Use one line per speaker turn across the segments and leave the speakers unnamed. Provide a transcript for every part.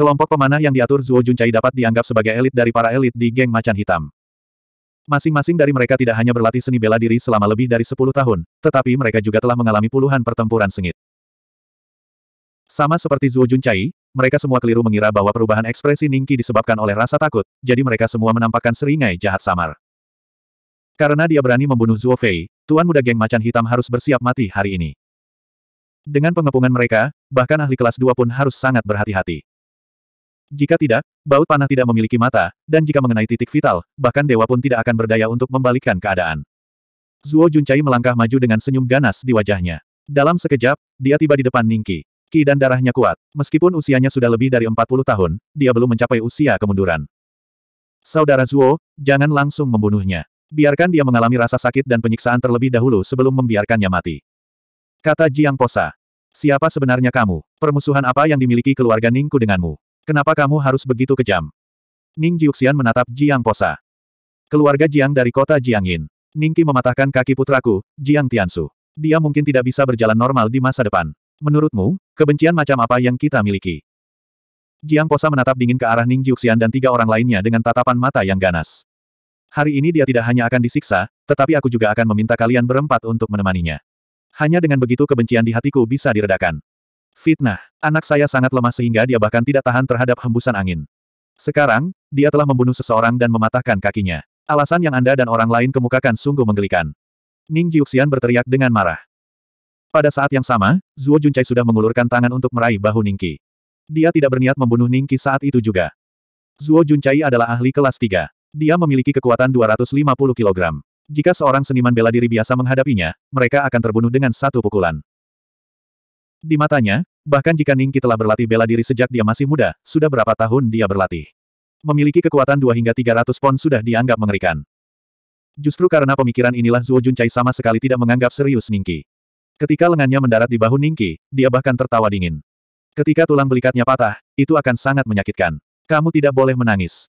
Kelompok pemanah yang diatur Zuo Juncai dapat dianggap sebagai elit dari para elit di geng macan hitam. Masing-masing dari mereka tidak hanya berlatih seni bela diri selama lebih dari 10 tahun, tetapi mereka juga telah mengalami puluhan pertempuran sengit. Sama seperti Zuo Juncai, mereka semua keliru mengira bahwa perubahan ekspresi Ningki disebabkan oleh rasa takut, jadi mereka semua menampakkan seringai jahat samar. Karena dia berani membunuh Zuo Fei, tuan muda geng macan hitam harus bersiap mati hari ini. Dengan pengepungan mereka, bahkan ahli kelas 2 pun harus sangat berhati-hati. Jika tidak, baut panah tidak memiliki mata, dan jika mengenai titik vital, bahkan dewa pun tidak akan berdaya untuk membalikkan keadaan. Zuo Juncai melangkah maju dengan senyum ganas di wajahnya. Dalam sekejap, dia tiba di depan Ningki. Ki dan darahnya kuat. Meskipun usianya sudah lebih dari 40 tahun, dia belum mencapai usia kemunduran. Saudara Zuo, jangan langsung membunuhnya. Biarkan dia mengalami rasa sakit dan penyiksaan terlebih dahulu sebelum membiarkannya mati. Kata Jiang Posa. Siapa sebenarnya kamu? Permusuhan apa yang dimiliki keluarga Ningku denganmu? Kenapa kamu harus begitu kejam? Ning Jiuxian menatap Jiang Posa. Keluarga Jiang dari kota Jiangin. Ningki mematahkan kaki putraku, Jiang Tiansu. Dia mungkin tidak bisa berjalan normal di masa depan. Menurutmu, kebencian macam apa yang kita miliki? Jiang Posa menatap dingin ke arah Ning Jiuxian dan tiga orang lainnya dengan tatapan mata yang ganas. Hari ini dia tidak hanya akan disiksa, tetapi aku juga akan meminta kalian berempat untuk menemaninya. Hanya dengan begitu kebencian di hatiku bisa diredakan. Fitnah. Anak saya sangat lemah sehingga dia bahkan tidak tahan terhadap hembusan angin. Sekarang, dia telah membunuh seseorang dan mematahkan kakinya. Alasan yang Anda dan orang lain kemukakan sungguh menggelikan. Ning Jiuxian berteriak dengan marah. Pada saat yang sama, Zuo Juncai sudah mengulurkan tangan untuk meraih bahu Ningki. Dia tidak berniat membunuh Ningki saat itu juga. Zuo Juncai adalah ahli kelas 3. Dia memiliki kekuatan 250 kg. Jika seorang seniman bela diri biasa menghadapinya, mereka akan terbunuh dengan satu pukulan. Di matanya, Bahkan jika Ningki telah berlatih bela diri sejak dia masih muda, sudah berapa tahun dia berlatih. Memiliki kekuatan 2 hingga 300 pon sudah dianggap mengerikan. Justru karena pemikiran inilah Zuo Juncai sama sekali tidak menganggap serius Ningki. Ketika lengannya mendarat di bahu Ningki, dia bahkan tertawa dingin. Ketika tulang belikatnya patah, itu akan sangat menyakitkan. Kamu tidak boleh menangis.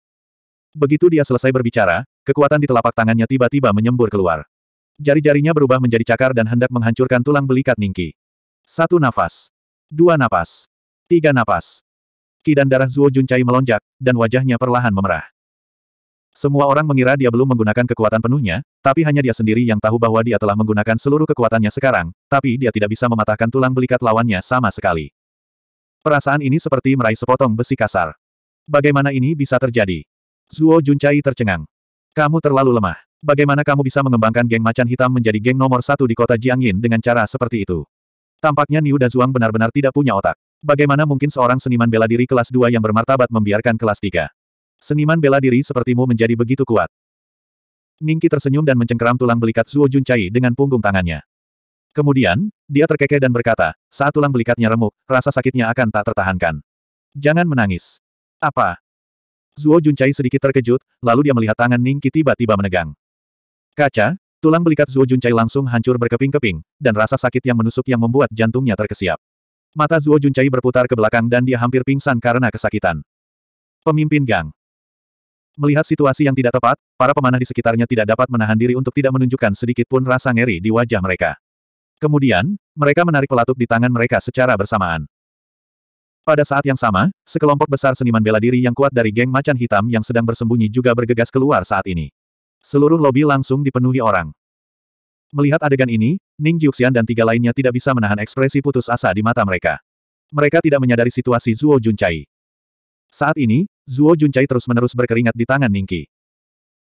Begitu dia selesai berbicara, kekuatan di telapak tangannya tiba-tiba menyembur keluar. Jari-jarinya berubah menjadi cakar dan hendak menghancurkan tulang belikat Ningki. Satu nafas. Dua napas. Tiga napas. Kidan darah Zuo Juncai melonjak, dan wajahnya perlahan memerah. Semua orang mengira dia belum menggunakan kekuatan penuhnya, tapi hanya dia sendiri yang tahu bahwa dia telah menggunakan seluruh kekuatannya sekarang, tapi dia tidak bisa mematahkan tulang belikat lawannya sama sekali. Perasaan ini seperti meraih sepotong besi kasar. Bagaimana ini bisa terjadi? Zuo Juncai tercengang. Kamu terlalu lemah. Bagaimana kamu bisa mengembangkan geng macan hitam menjadi geng nomor satu di kota Jiangyin dengan cara seperti itu? Tampaknya Niu Zhuang benar-benar tidak punya otak. Bagaimana mungkin seorang seniman bela diri kelas 2 yang bermartabat membiarkan kelas 3? Seniman bela diri sepertimu menjadi begitu kuat. Ningki tersenyum dan mencengkeram tulang belikat Zuo Juncai dengan punggung tangannya. Kemudian, dia terkekeh dan berkata, saat tulang belikatnya remuk, rasa sakitnya akan tak tertahankan. Jangan menangis. Apa? Zuo Juncai sedikit terkejut, lalu dia melihat tangan Ningki tiba-tiba menegang. Kaca, Tulang belikat Zuo Juncai langsung hancur berkeping-keping, dan rasa sakit yang menusuk yang membuat jantungnya terkesiap. Mata Zuo Juncai berputar ke belakang dan dia hampir pingsan karena kesakitan. Pemimpin Gang Melihat situasi yang tidak tepat, para pemanah di sekitarnya tidak dapat menahan diri untuk tidak menunjukkan sedikit pun rasa ngeri di wajah mereka. Kemudian, mereka menarik pelatuk di tangan mereka secara bersamaan. Pada saat yang sama, sekelompok besar seniman bela diri yang kuat dari geng macan hitam yang sedang bersembunyi juga bergegas keluar saat ini. Seluruh lobi langsung dipenuhi orang. Melihat adegan ini, Ning Xian dan tiga lainnya tidak bisa menahan ekspresi putus asa di mata mereka. Mereka tidak menyadari situasi Zuo Juncai. Saat ini, Zuo Juncai terus-menerus berkeringat di tangan Ningki.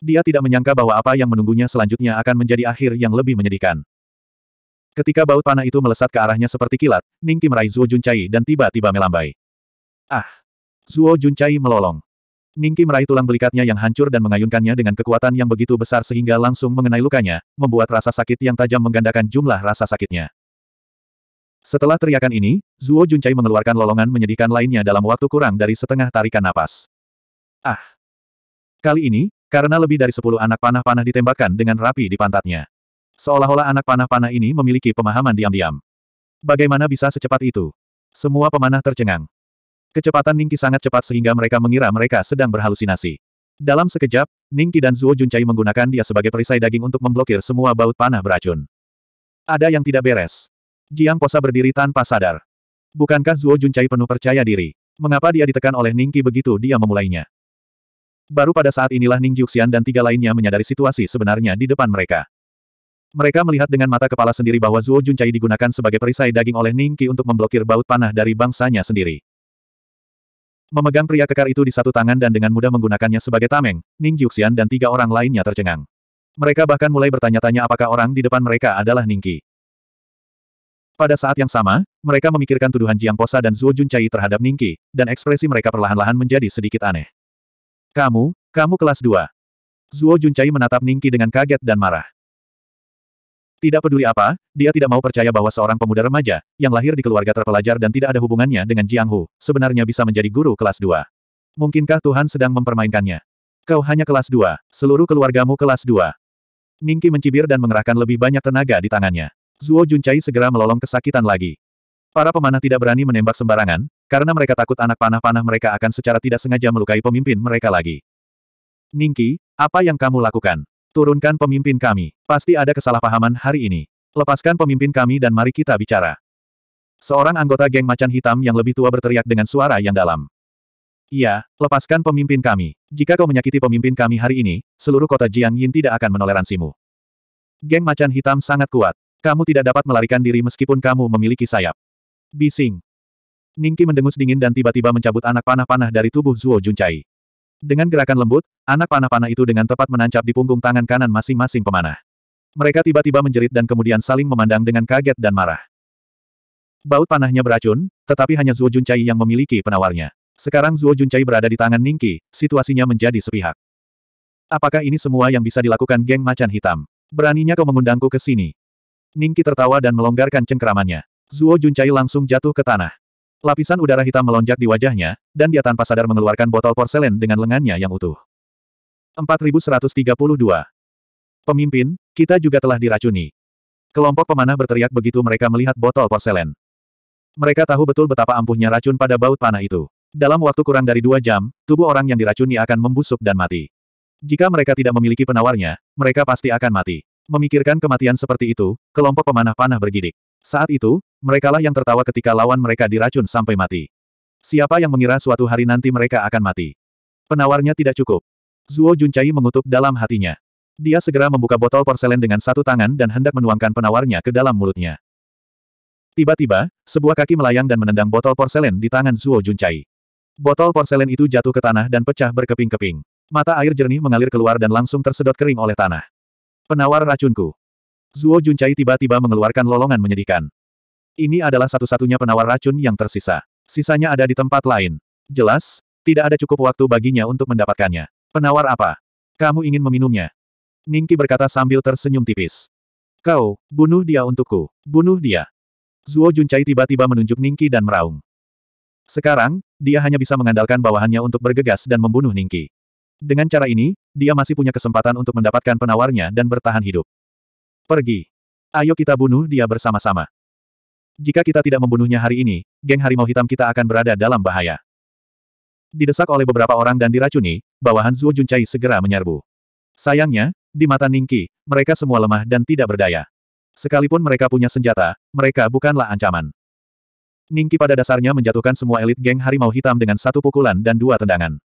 Dia tidak menyangka bahwa apa yang menunggunya selanjutnya akan menjadi akhir yang lebih menyedihkan. Ketika baut panah itu melesat ke arahnya seperti kilat, Ningki meraih Zuo Juncai dan tiba-tiba melambai. Ah! Zuo Juncai melolong. Ningki meraih tulang belikatnya yang hancur dan mengayunkannya dengan kekuatan yang begitu besar sehingga langsung mengenai lukanya, membuat rasa sakit yang tajam menggandakan jumlah rasa sakitnya. Setelah teriakan ini, Zuo Juncai mengeluarkan lolongan menyedihkan lainnya dalam waktu kurang dari setengah tarikan napas. Ah! Kali ini, karena lebih dari sepuluh anak panah-panah ditembakkan dengan rapi di pantatnya. Seolah-olah anak panah-panah ini memiliki pemahaman diam-diam. Bagaimana bisa secepat itu? Semua pemanah tercengang. Kecepatan Ningki sangat cepat sehingga mereka mengira mereka sedang berhalusinasi. Dalam sekejap, Ningki dan Zuo Juncai menggunakan dia sebagai perisai daging untuk memblokir semua baut panah beracun. Ada yang tidak beres. Jiang Posa berdiri tanpa sadar. Bukankah Zuo Juncai penuh percaya diri? Mengapa dia ditekan oleh Ningki begitu dia memulainya? Baru pada saat inilah Ning Juxian dan tiga lainnya menyadari situasi sebenarnya di depan mereka. Mereka melihat dengan mata kepala sendiri bahwa Zuo Juncai digunakan sebagai perisai daging oleh Ningki untuk memblokir baut panah dari bangsanya sendiri. Memegang pria kekar itu di satu tangan dan dengan mudah menggunakannya sebagai tameng, Ning Xian dan tiga orang lainnya tercengang. Mereka bahkan mulai bertanya-tanya apakah orang di depan mereka adalah Ningqi. Pada saat yang sama, mereka memikirkan tuduhan Jiang Posa dan Zhuo Juncai terhadap Ningqi, dan ekspresi mereka perlahan-lahan menjadi sedikit aneh. Kamu, kamu kelas 2. Zhuo Juncai menatap Ningqi dengan kaget dan marah. Tidak peduli apa, dia tidak mau percaya bahwa seorang pemuda remaja, yang lahir di keluarga terpelajar dan tidak ada hubungannya dengan Jiang Hu, sebenarnya bisa menjadi guru kelas 2. Mungkinkah Tuhan sedang mempermainkannya? Kau hanya kelas 2, seluruh keluargamu kelas 2. Ningki mencibir dan mengerahkan lebih banyak tenaga di tangannya. Zuo Juncai segera melolong kesakitan lagi. Para pemanah tidak berani menembak sembarangan, karena mereka takut anak panah-panah mereka akan secara tidak sengaja melukai pemimpin mereka lagi. Ningki, apa yang kamu lakukan? Turunkan pemimpin kami. Pasti ada kesalahpahaman hari ini. Lepaskan pemimpin kami dan mari kita bicara. Seorang anggota geng macan hitam yang lebih tua berteriak dengan suara yang dalam. Iya, lepaskan pemimpin kami. Jika kau menyakiti pemimpin kami hari ini, seluruh kota Jiang Yin tidak akan menoleransimu. Geng macan hitam sangat kuat. Kamu tidak dapat melarikan diri meskipun kamu memiliki sayap. Bising. Ningki mendengus dingin dan tiba-tiba mencabut anak panah-panah dari tubuh Zuo Juncai. Dengan gerakan lembut, anak panah-panah itu dengan tepat menancap di punggung tangan kanan masing-masing pemanah. Mereka tiba-tiba menjerit dan kemudian saling memandang dengan kaget dan marah. Baut panahnya beracun, tetapi hanya Zuo Juncai yang memiliki penawarnya. Sekarang Zuo Juncai berada di tangan Ningki, situasinya menjadi sepihak. Apakah ini semua yang bisa dilakukan geng macan hitam? Beraninya kau mengundangku ke sini. Ningki tertawa dan melonggarkan cengkeramannya. Zuo Juncai langsung jatuh ke tanah. Lapisan udara hitam melonjak di wajahnya, dan dia tanpa sadar mengeluarkan botol porselen dengan lengannya yang utuh. 4132. Pemimpin, kita juga telah diracuni. Kelompok pemanah berteriak begitu mereka melihat botol porselen. Mereka tahu betul betapa ampuhnya racun pada baut panah itu. Dalam waktu kurang dari dua jam, tubuh orang yang diracuni akan membusuk dan mati. Jika mereka tidak memiliki penawarnya, mereka pasti akan mati. Memikirkan kematian seperti itu, kelompok pemanah-panah bergidik. Saat itu, merekalah yang tertawa ketika lawan mereka diracun sampai mati. Siapa yang mengira suatu hari nanti mereka akan mati? Penawarnya tidak cukup. Zuo Juncai mengutuk dalam hatinya. Dia segera membuka botol porselen dengan satu tangan dan hendak menuangkan penawarnya ke dalam mulutnya. Tiba-tiba, sebuah kaki melayang dan menendang botol porselen di tangan Zuo Juncai. Botol porselen itu jatuh ke tanah dan pecah berkeping-keping. Mata air jernih mengalir keluar dan langsung tersedot kering oleh tanah. Penawar racunku. Zuo Juncai tiba-tiba mengeluarkan lolongan menyedihkan. Ini adalah satu-satunya penawar racun yang tersisa. Sisanya ada di tempat lain. Jelas, tidak ada cukup waktu baginya untuk mendapatkannya. Penawar apa? Kamu ingin meminumnya? Ningki berkata sambil tersenyum tipis. Kau, bunuh dia untukku. Bunuh dia. Zuo Juncai tiba-tiba menunjuk Ningki dan meraung. Sekarang, dia hanya bisa mengandalkan bawahannya untuk bergegas dan membunuh Ningki. Dengan cara ini, dia masih punya kesempatan untuk mendapatkan penawarnya dan bertahan hidup. Pergi. Ayo kita bunuh dia bersama-sama. Jika kita tidak membunuhnya hari ini, geng harimau hitam kita akan berada dalam bahaya. Didesak oleh beberapa orang dan diracuni, bawahan Zuo Juncai segera menyerbu. Sayangnya, di mata Ningki, mereka semua lemah dan tidak berdaya. Sekalipun mereka punya senjata, mereka bukanlah ancaman. Ningki pada dasarnya menjatuhkan semua elit geng harimau hitam dengan satu pukulan dan dua tendangan.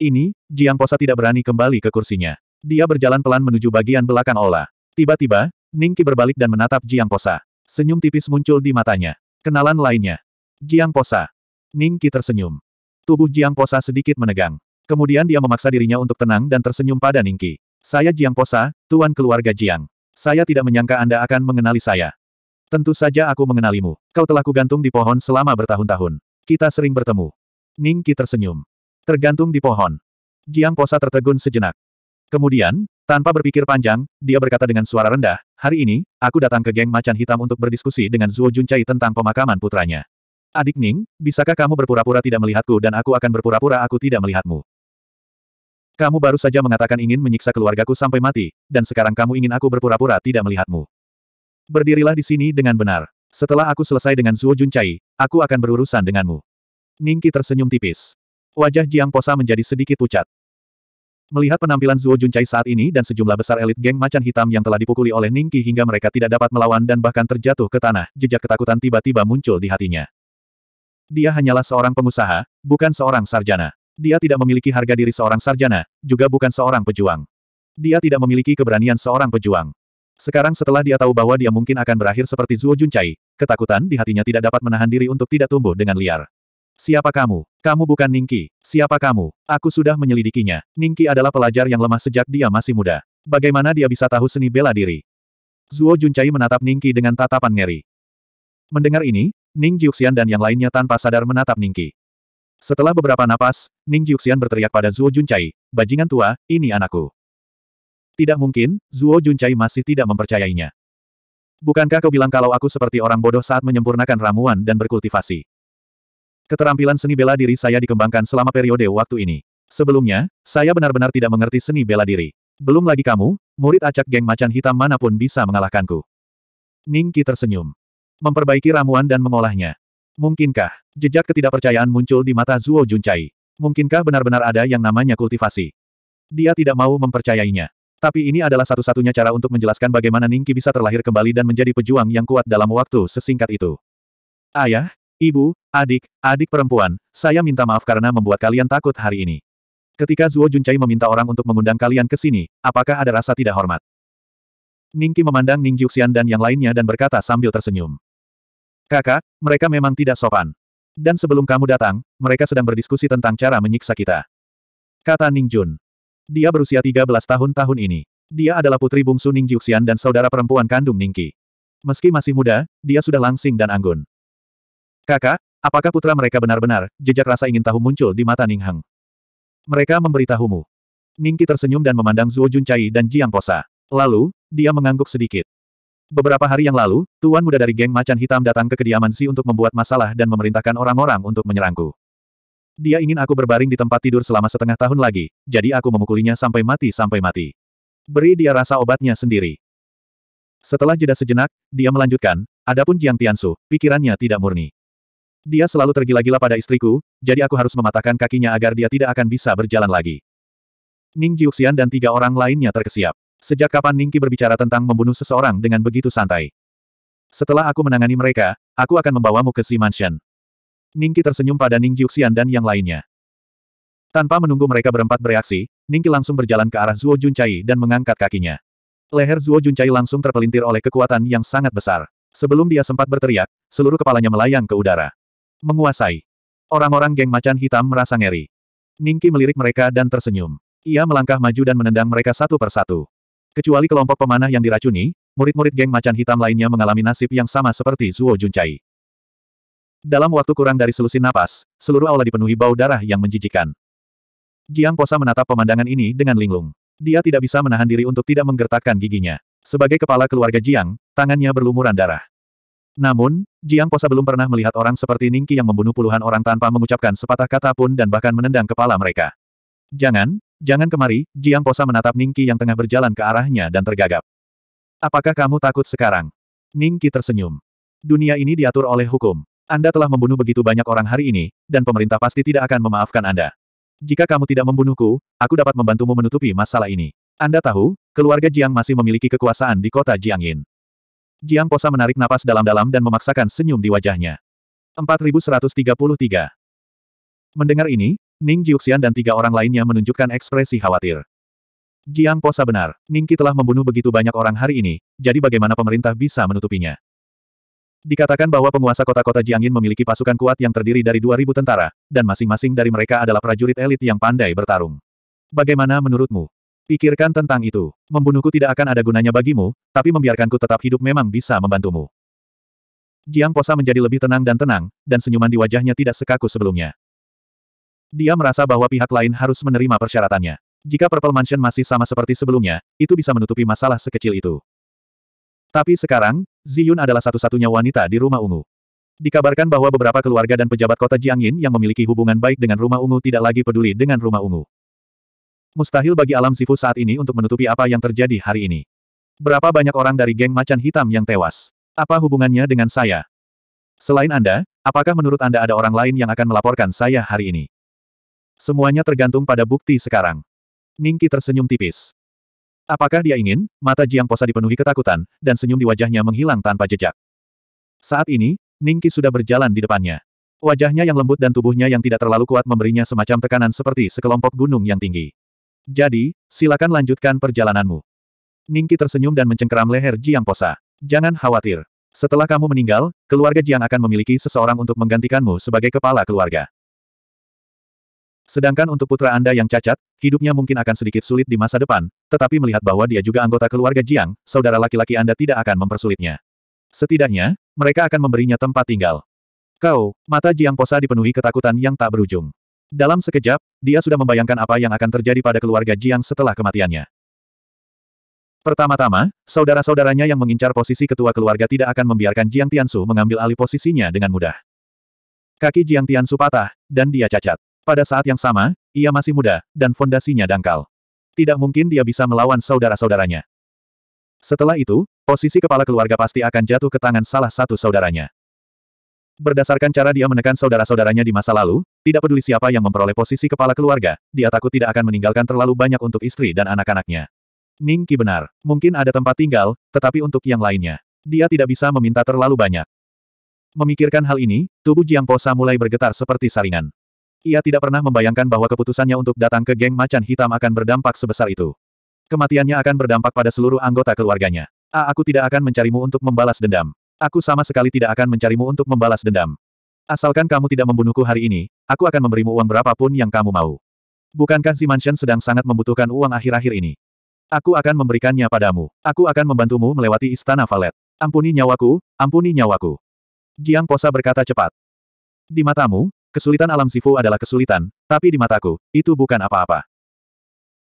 Ini, Jiang Posa tidak berani kembali ke kursinya. Dia berjalan pelan menuju bagian belakang olah. Tiba-tiba, Ningki berbalik dan menatap Jiang Posa. Senyum tipis muncul di matanya. Kenalan lainnya. Jiang Posa. Ningki tersenyum. Tubuh Jiang Posa sedikit menegang. Kemudian dia memaksa dirinya untuk tenang dan tersenyum pada Ningki. Saya Jiang Posa, tuan keluarga Jiang. Saya tidak menyangka Anda akan mengenali saya. Tentu saja aku mengenalimu. Kau telah kugantung di pohon selama bertahun-tahun. Kita sering bertemu. Ningki tersenyum tergantung di pohon. Jiang Posa tertegun sejenak. Kemudian, tanpa berpikir panjang, dia berkata dengan suara rendah, hari ini, aku datang ke geng macan hitam untuk berdiskusi dengan Zuo Juncai tentang pemakaman putranya. Adik Ning, bisakah kamu berpura-pura tidak melihatku dan aku akan berpura-pura aku tidak melihatmu? Kamu baru saja mengatakan ingin menyiksa keluargaku sampai mati, dan sekarang kamu ingin aku berpura-pura tidak melihatmu. Berdirilah di sini dengan benar. Setelah aku selesai dengan Zuo Juncai, aku akan berurusan denganmu. Ningki tersenyum tipis. Wajah Jiang Posa menjadi sedikit pucat. Melihat penampilan Zuo Juncai saat ini dan sejumlah besar elit geng macan hitam yang telah dipukuli oleh Ningqi hingga mereka tidak dapat melawan dan bahkan terjatuh ke tanah, jejak ketakutan tiba-tiba muncul di hatinya. Dia hanyalah seorang pengusaha, bukan seorang sarjana. Dia tidak memiliki harga diri seorang sarjana, juga bukan seorang pejuang. Dia tidak memiliki keberanian seorang pejuang. Sekarang setelah dia tahu bahwa dia mungkin akan berakhir seperti Zuo Juncai, ketakutan di hatinya tidak dapat menahan diri untuk tidak tumbuh dengan liar. Siapa kamu? Kamu bukan Ningki. Siapa kamu? Aku sudah menyelidikinya. Ningki adalah pelajar yang lemah sejak dia masih muda. Bagaimana dia bisa tahu seni bela diri? Zuo Juncai menatap Ningki dengan tatapan ngeri. Mendengar ini, Ning Jiuxian dan yang lainnya tanpa sadar menatap Ningki. Setelah beberapa napas, Ning Jiuxian berteriak pada Zuo Juncai, Bajingan tua, ini anakku. Tidak mungkin, Zuo Juncai masih tidak mempercayainya. Bukankah kau bilang kalau aku seperti orang bodoh saat menyempurnakan ramuan dan berkultivasi? Keterampilan seni bela diri saya dikembangkan selama periode waktu ini. Sebelumnya, saya benar-benar tidak mengerti seni bela diri. Belum lagi kamu, murid acak geng macan hitam manapun bisa mengalahkanku. Ningki tersenyum. Memperbaiki ramuan dan mengolahnya. Mungkinkah, jejak ketidakpercayaan muncul di mata Zuo Juncai. Mungkinkah benar-benar ada yang namanya kultivasi? Dia tidak mau mempercayainya. Tapi ini adalah satu-satunya cara untuk menjelaskan bagaimana Ningki bisa terlahir kembali dan menjadi pejuang yang kuat dalam waktu sesingkat itu. Ayah, Ibu, adik, adik perempuan, saya minta maaf karena membuat kalian takut hari ini. Ketika Zuo Juncai meminta orang untuk mengundang kalian ke sini, apakah ada rasa tidak hormat? Ningki memandang Ning Jiuxian dan yang lainnya dan berkata sambil tersenyum. Kakak, mereka memang tidak sopan. Dan sebelum kamu datang, mereka sedang berdiskusi tentang cara menyiksa kita. Kata Ning Jun. Dia berusia 13 tahun tahun ini. Dia adalah putri bungsu Ning Jiuxian dan saudara perempuan kandung Ningki. Meski masih muda, dia sudah langsing dan anggun. Kakak, apakah putra mereka benar-benar, jejak rasa ingin tahu muncul di mata Ning Hang. Mereka memberitahumu. Ningki tersenyum dan memandang Zuo Juncai dan Jiang Posa. Lalu, dia mengangguk sedikit. Beberapa hari yang lalu, tuan muda dari geng macan hitam datang ke kediaman Si untuk membuat masalah dan memerintahkan orang-orang untuk menyerangku. Dia ingin aku berbaring di tempat tidur selama setengah tahun lagi, jadi aku memukulinya sampai mati sampai mati. Beri dia rasa obatnya sendiri. Setelah jeda sejenak, dia melanjutkan, adapun Jiang Tianshu, pikirannya tidak murni. Dia selalu tergila-gila pada istriku, jadi aku harus mematahkan kakinya agar dia tidak akan bisa berjalan lagi. Ning Jiuxian dan tiga orang lainnya terkesiap. Sejak kapan Ningki berbicara tentang membunuh seseorang dengan begitu santai? Setelah aku menangani mereka, aku akan membawamu ke Si Mansion. Ningki tersenyum pada Ning Jiuxian dan yang lainnya. Tanpa menunggu mereka berempat bereaksi, Ningki langsung berjalan ke arah Zuo Juncai dan mengangkat kakinya. Leher Zuo Juncai langsung terpelintir oleh kekuatan yang sangat besar. Sebelum dia sempat berteriak, seluruh kepalanya melayang ke udara. Menguasai. Orang-orang geng macan hitam merasa ngeri. Ningki melirik mereka dan tersenyum. Ia melangkah maju dan menendang mereka satu persatu. Kecuali kelompok pemanah yang diracuni, murid-murid geng macan hitam lainnya mengalami nasib yang sama seperti Zuo Juncai. Dalam waktu kurang dari selusin napas, seluruh aula dipenuhi bau darah yang menjijikan. Jiang Posa menatap pemandangan ini dengan linglung. Dia tidak bisa menahan diri untuk tidak menggertakkan giginya. Sebagai kepala keluarga Jiang, tangannya berlumuran darah. Namun, Jiang Posa belum pernah melihat orang seperti Ningki yang membunuh puluhan orang tanpa mengucapkan sepatah kata pun dan bahkan menendang kepala mereka. Jangan, jangan kemari, Jiang Posa menatap Ningki yang tengah berjalan ke arahnya dan tergagap. Apakah kamu takut sekarang? Ningki tersenyum. Dunia ini diatur oleh hukum. Anda telah membunuh begitu banyak orang hari ini, dan pemerintah pasti tidak akan memaafkan Anda. Jika kamu tidak membunuhku, aku dapat membantumu menutupi masalah ini. Anda tahu, keluarga Jiang masih memiliki kekuasaan di kota Jiangin. Jiang Posa menarik napas dalam-dalam dan memaksakan senyum di wajahnya. 4133 Mendengar ini, Ning Jiuxian dan tiga orang lainnya menunjukkan ekspresi khawatir. Jiang Posa benar, Ning Ningki telah membunuh begitu banyak orang hari ini, jadi bagaimana pemerintah bisa menutupinya? Dikatakan bahwa penguasa kota-kota Jiangin memiliki pasukan kuat yang terdiri dari 2.000 tentara, dan masing-masing dari mereka adalah prajurit elit yang pandai bertarung. Bagaimana menurutmu? Pikirkan tentang itu. Membunuhku tidak akan ada gunanya bagimu, tapi membiarkanku tetap hidup memang bisa membantumu. Jiang Posa menjadi lebih tenang dan tenang, dan senyuman di wajahnya tidak sekaku sebelumnya. Dia merasa bahwa pihak lain harus menerima persyaratannya. Jika Purple Mansion masih sama seperti sebelumnya, itu bisa menutupi masalah sekecil itu. Tapi sekarang, Ziyun adalah satu-satunya wanita di Rumah Ungu. Dikabarkan bahwa beberapa keluarga dan pejabat kota Jiangyin yang memiliki hubungan baik dengan Rumah Ungu tidak lagi peduli dengan Rumah Ungu. Mustahil bagi alam Sifu saat ini untuk menutupi apa yang terjadi hari ini. Berapa banyak orang dari geng macan hitam yang tewas? Apa hubungannya dengan saya? Selain Anda, apakah menurut Anda ada orang lain yang akan melaporkan saya hari ini? Semuanya tergantung pada bukti sekarang. Ningki tersenyum tipis. Apakah dia ingin, mata Jiang Posa dipenuhi ketakutan, dan senyum di wajahnya menghilang tanpa jejak. Saat ini, Ningki sudah berjalan di depannya. Wajahnya yang lembut dan tubuhnya yang tidak terlalu kuat memberinya semacam tekanan seperti sekelompok gunung yang tinggi. Jadi, silakan lanjutkan perjalananmu. Ningki tersenyum dan mencengkeram leher Jiang Posa. Jangan khawatir. Setelah kamu meninggal, keluarga Jiang akan memiliki seseorang untuk menggantikanmu sebagai kepala keluarga. Sedangkan untuk putra Anda yang cacat, hidupnya mungkin akan sedikit sulit di masa depan, tetapi melihat bahwa dia juga anggota keluarga Jiang, saudara laki-laki Anda tidak akan mempersulitnya. Setidaknya, mereka akan memberinya tempat tinggal. Kau, mata Jiang Posa dipenuhi ketakutan yang tak berujung. Dalam sekejap, dia sudah membayangkan apa yang akan terjadi pada keluarga Jiang setelah kematiannya. Pertama-tama, saudara-saudaranya yang mengincar posisi ketua keluarga tidak akan membiarkan Jiang Tiansu mengambil alih posisinya dengan mudah. Kaki Jiang Tiansu patah, dan dia cacat. Pada saat yang sama, ia masih muda, dan fondasinya dangkal. Tidak mungkin dia bisa melawan saudara-saudaranya. Setelah itu, posisi kepala keluarga pasti akan jatuh ke tangan salah satu saudaranya. Berdasarkan cara dia menekan saudara-saudaranya di masa lalu, tidak peduli siapa yang memperoleh posisi kepala keluarga, dia takut tidak akan meninggalkan terlalu banyak untuk istri dan anak-anaknya. Ning Qi benar, mungkin ada tempat tinggal, tetapi untuk yang lainnya, dia tidak bisa meminta terlalu banyak. Memikirkan hal ini, tubuh Jiang Posa mulai bergetar seperti saringan. Ia tidak pernah membayangkan bahwa keputusannya untuk datang ke geng macan hitam akan berdampak sebesar itu. Kematiannya akan berdampak pada seluruh anggota keluarganya. A, ah, aku tidak akan mencarimu untuk membalas dendam. Aku sama sekali tidak akan mencarimu untuk membalas dendam. Asalkan kamu tidak membunuhku hari ini, aku akan memberimu uang berapapun yang kamu mau. Bukankah si mansion sedang sangat membutuhkan uang akhir-akhir ini? Aku akan memberikannya padamu. Aku akan membantumu melewati istana Valet. Ampuni nyawaku, ampuni nyawaku. Jiang Posa berkata cepat. Di matamu, kesulitan alam Sifu adalah kesulitan, tapi di mataku, itu bukan apa-apa.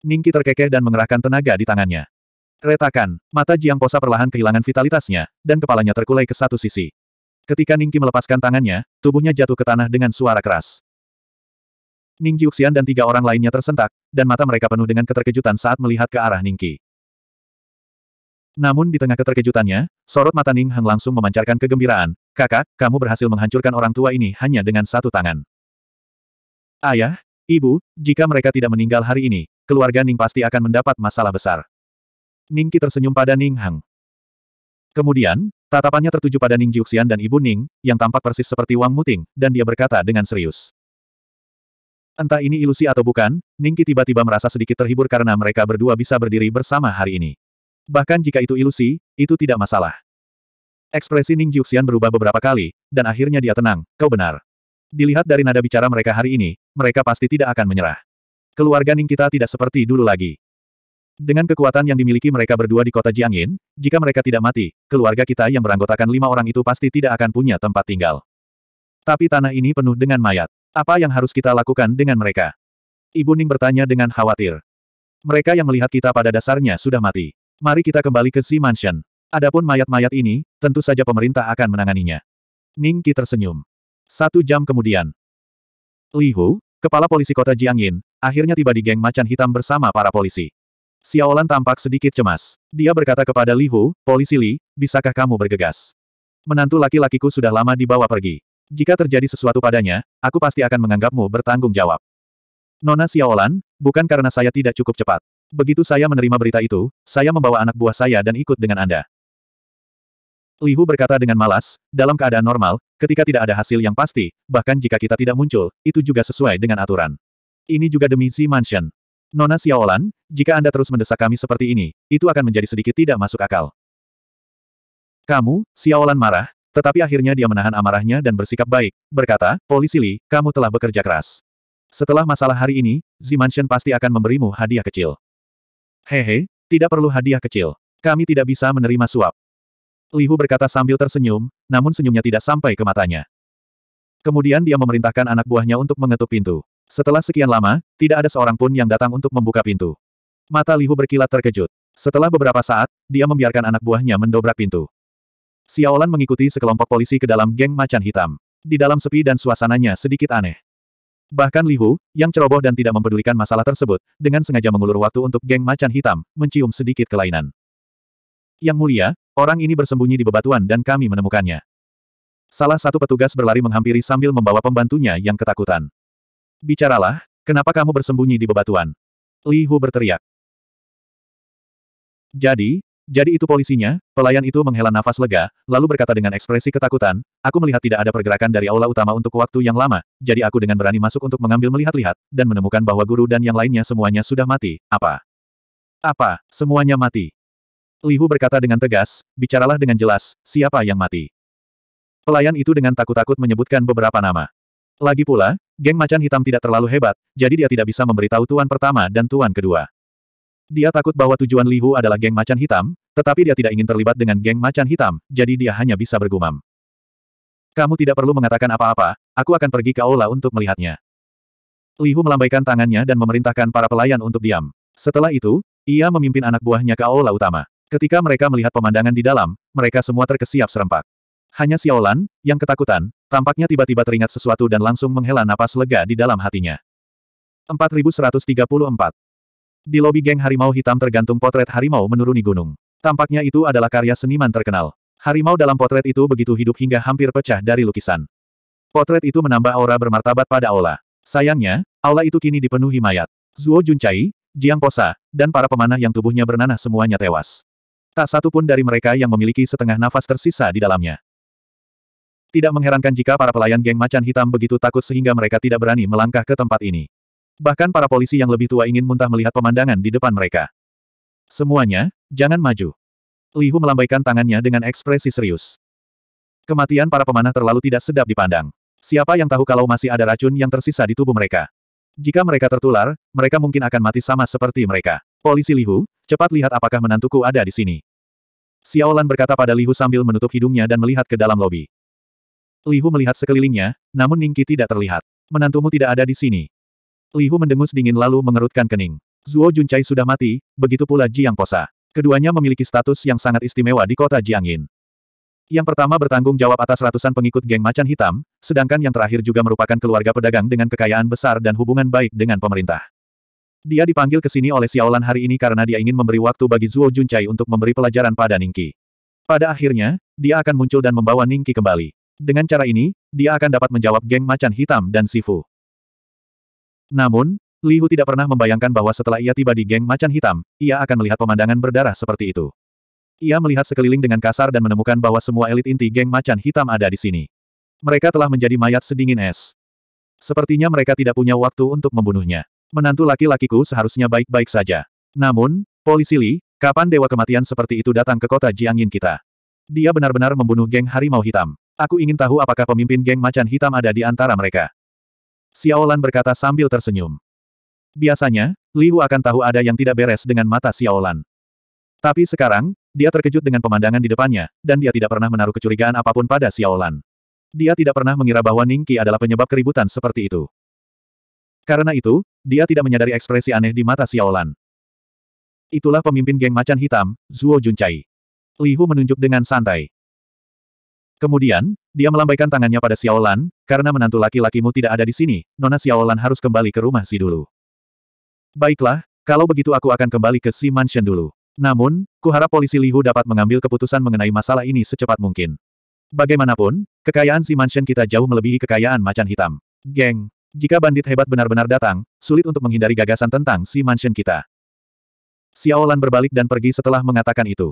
Ningki terkekeh dan mengerahkan tenaga di tangannya. Retakan, mata Jiang Posa perlahan kehilangan vitalitasnya, dan kepalanya terkulai ke satu sisi. Ketika Ningki melepaskan tangannya, tubuhnya jatuh ke tanah dengan suara keras. Ning Jiuxian dan tiga orang lainnya tersentak, dan mata mereka penuh dengan keterkejutan saat melihat ke arah Ningki. Namun di tengah keterkejutannya, sorot mata Ning Heng langsung memancarkan kegembiraan, kakak, kamu berhasil menghancurkan orang tua ini hanya dengan satu tangan. Ayah, ibu, jika mereka tidak meninggal hari ini, keluarga Ning pasti akan mendapat masalah besar. Ningki tersenyum pada Ning Heng. Kemudian, Tatapannya tertuju pada Ning Jiuxian dan Ibu Ning, yang tampak persis seperti Wang Muting, dan dia berkata dengan serius. Entah ini ilusi atau bukan, Ningki tiba-tiba merasa sedikit terhibur karena mereka berdua bisa berdiri bersama hari ini. Bahkan jika itu ilusi, itu tidak masalah. Ekspresi Ning Jiuxian berubah beberapa kali, dan akhirnya dia tenang, kau benar. Dilihat dari nada bicara mereka hari ini, mereka pasti tidak akan menyerah. Keluarga Ning kita tidak seperti dulu lagi. Dengan kekuatan yang dimiliki mereka berdua di kota Jiangyin, jika mereka tidak mati, keluarga kita yang beranggotakan lima orang itu pasti tidak akan punya tempat tinggal. Tapi tanah ini penuh dengan mayat. Apa yang harus kita lakukan dengan mereka? Ibu Ning bertanya dengan khawatir. Mereka yang melihat kita pada dasarnya sudah mati. Mari kita kembali ke Si Mansion. Adapun mayat-mayat ini, tentu saja pemerintah akan menanganinya. Ning Qi tersenyum. Satu jam kemudian. Li Hu, kepala polisi kota Jiangyin, akhirnya tiba di geng macan hitam bersama para polisi. Xiaolan tampak sedikit cemas. Dia berkata kepada Li Hu, polisi Li, bisakah kamu bergegas? Menantu laki-lakiku sudah lama dibawa pergi. Jika terjadi sesuatu padanya, aku pasti akan menganggapmu bertanggung jawab. Nona Xiaolan, bukan karena saya tidak cukup cepat. Begitu saya menerima berita itu, saya membawa anak buah saya dan ikut dengan Anda. Li Hu berkata dengan malas, dalam keadaan normal, ketika tidak ada hasil yang pasti, bahkan jika kita tidak muncul, itu juga sesuai dengan aturan. Ini juga demi Z Mansion. Nona Xiaolan, jika Anda terus mendesak kami seperti ini, itu akan menjadi sedikit tidak masuk akal. Kamu, Xiaolan marah, tetapi akhirnya dia menahan amarahnya dan bersikap baik, berkata, Polisi Li, kamu telah bekerja keras. Setelah masalah hari ini, Zimansion pasti akan memberimu hadiah kecil. Hehe, tidak perlu hadiah kecil. Kami tidak bisa menerima suap. Li Hu berkata sambil tersenyum, namun senyumnya tidak sampai ke matanya. Kemudian dia memerintahkan anak buahnya untuk mengetuk pintu. Setelah sekian lama, tidak ada seorang pun yang datang untuk membuka pintu. Mata Lihu berkilat terkejut. Setelah beberapa saat, dia membiarkan anak buahnya mendobrak pintu. Xiaolan mengikuti sekelompok polisi ke dalam geng macan hitam. Di dalam sepi dan suasananya sedikit aneh. Bahkan Lihu, yang ceroboh dan tidak mempedulikan masalah tersebut, dengan sengaja mengulur waktu untuk geng macan hitam, mencium sedikit kelainan. Yang mulia, orang ini bersembunyi di bebatuan dan kami menemukannya. Salah satu petugas berlari menghampiri sambil membawa pembantunya yang ketakutan. Bicaralah, kenapa kamu bersembunyi di bebatuan? Li Hu berteriak. Jadi, jadi itu polisinya, pelayan itu menghela nafas lega, lalu berkata dengan ekspresi ketakutan, aku melihat tidak ada pergerakan dari aula utama untuk waktu yang lama, jadi aku dengan berani masuk untuk mengambil melihat-lihat, dan menemukan bahwa guru dan yang lainnya semuanya sudah mati, apa? Apa, semuanya mati? Li Hu berkata dengan tegas, bicaralah dengan jelas, siapa yang mati? Pelayan itu dengan takut-takut menyebutkan beberapa nama. Lagi pula, geng macan hitam tidak terlalu hebat, jadi dia tidak bisa memberitahu tuan pertama dan tuan kedua. Dia takut bahwa tujuan Li Hu adalah geng macan hitam, tetapi dia tidak ingin terlibat dengan geng macan hitam, jadi dia hanya bisa bergumam. Kamu tidak perlu mengatakan apa-apa, aku akan pergi ke aula untuk melihatnya. Li Hu melambaikan tangannya dan memerintahkan para pelayan untuk diam. Setelah itu, ia memimpin anak buahnya ke aula utama. Ketika mereka melihat pemandangan di dalam, mereka semua terkesiap serempak. Hanya Xiaolan, yang ketakutan, tampaknya tiba-tiba teringat sesuatu dan langsung menghela napas lega di dalam hatinya. 4134 Di lobi geng harimau hitam tergantung potret harimau menuruni gunung. Tampaknya itu adalah karya seniman terkenal. Harimau dalam potret itu begitu hidup hingga hampir pecah dari lukisan. Potret itu menambah aura bermartabat pada aula. Sayangnya, aula itu kini dipenuhi mayat. Zuo Juncai, Jiang Posa, dan para pemanah yang tubuhnya bernanah semuanya tewas. Tak satu pun dari mereka yang memiliki setengah nafas tersisa di dalamnya. Tidak mengherankan jika para pelayan geng macan hitam begitu takut sehingga mereka tidak berani melangkah ke tempat ini. Bahkan para polisi yang lebih tua ingin muntah melihat pemandangan di depan mereka. Semuanya, jangan maju. Li Hu melambaikan tangannya dengan ekspresi serius. Kematian para pemanah terlalu tidak sedap dipandang. Siapa yang tahu kalau masih ada racun yang tersisa di tubuh mereka? Jika mereka tertular, mereka mungkin akan mati sama seperti mereka. Polisi Li Hu, cepat lihat apakah menantuku ada di sini. Xiaolan berkata pada Li Hu sambil menutup hidungnya dan melihat ke dalam lobi. Lihu melihat sekelilingnya, namun Ningki tidak terlihat. Menantumu tidak ada di sini. Lihu mendengus dingin lalu mengerutkan kening. Zuo Juncai sudah mati, begitu pula Jiang Posa. Keduanya memiliki status yang sangat istimewa di kota Jiangin. Yang pertama bertanggung jawab atas ratusan pengikut geng macan hitam, sedangkan yang terakhir juga merupakan keluarga pedagang dengan kekayaan besar dan hubungan baik dengan pemerintah. Dia dipanggil ke sini oleh Xiaolan hari ini karena dia ingin memberi waktu bagi Zuo Juncai untuk memberi pelajaran pada Ningki. Pada akhirnya, dia akan muncul dan membawa Ningki kembali. Dengan cara ini, dia akan dapat menjawab geng macan hitam dan Sifu. Namun, Li Hu tidak pernah membayangkan bahwa setelah ia tiba di geng macan hitam, ia akan melihat pemandangan berdarah seperti itu. Ia melihat sekeliling dengan kasar dan menemukan bahwa semua elit inti geng macan hitam ada di sini. Mereka telah menjadi mayat sedingin es. Sepertinya mereka tidak punya waktu untuk membunuhnya. Menantu laki-lakiku seharusnya baik-baik saja. Namun, polisi Li, kapan dewa kematian seperti itu datang ke kota Jiangyin kita? Dia benar-benar membunuh geng harimau hitam. Aku ingin tahu apakah pemimpin geng macan hitam ada di antara mereka. Xiaolan berkata sambil tersenyum. Biasanya, Liu akan tahu ada yang tidak beres dengan mata Xiaolan. Tapi sekarang, dia terkejut dengan pemandangan di depannya, dan dia tidak pernah menaruh kecurigaan apapun pada Xiaolan. Dia tidak pernah mengira bahwa Ningqi adalah penyebab keributan seperti itu. Karena itu, dia tidak menyadari ekspresi aneh di mata Xiaolan. Itulah pemimpin geng macan hitam, Zhuo Junchai. Li Hu menunjuk dengan santai. Kemudian, dia melambaikan tangannya pada Xiaolan, karena menantu laki-lakimu tidak ada di sini, Nona Xiaolan harus kembali ke rumah si dulu. Baiklah, kalau begitu aku akan kembali ke si mansion dulu. Namun, kuharap polisi Lihu dapat mengambil keputusan mengenai masalah ini secepat mungkin. Bagaimanapun, kekayaan si mansion kita jauh melebihi kekayaan macan hitam. Geng, jika bandit hebat benar-benar datang, sulit untuk menghindari gagasan tentang si mansion kita. Xiaolan berbalik dan pergi setelah mengatakan itu.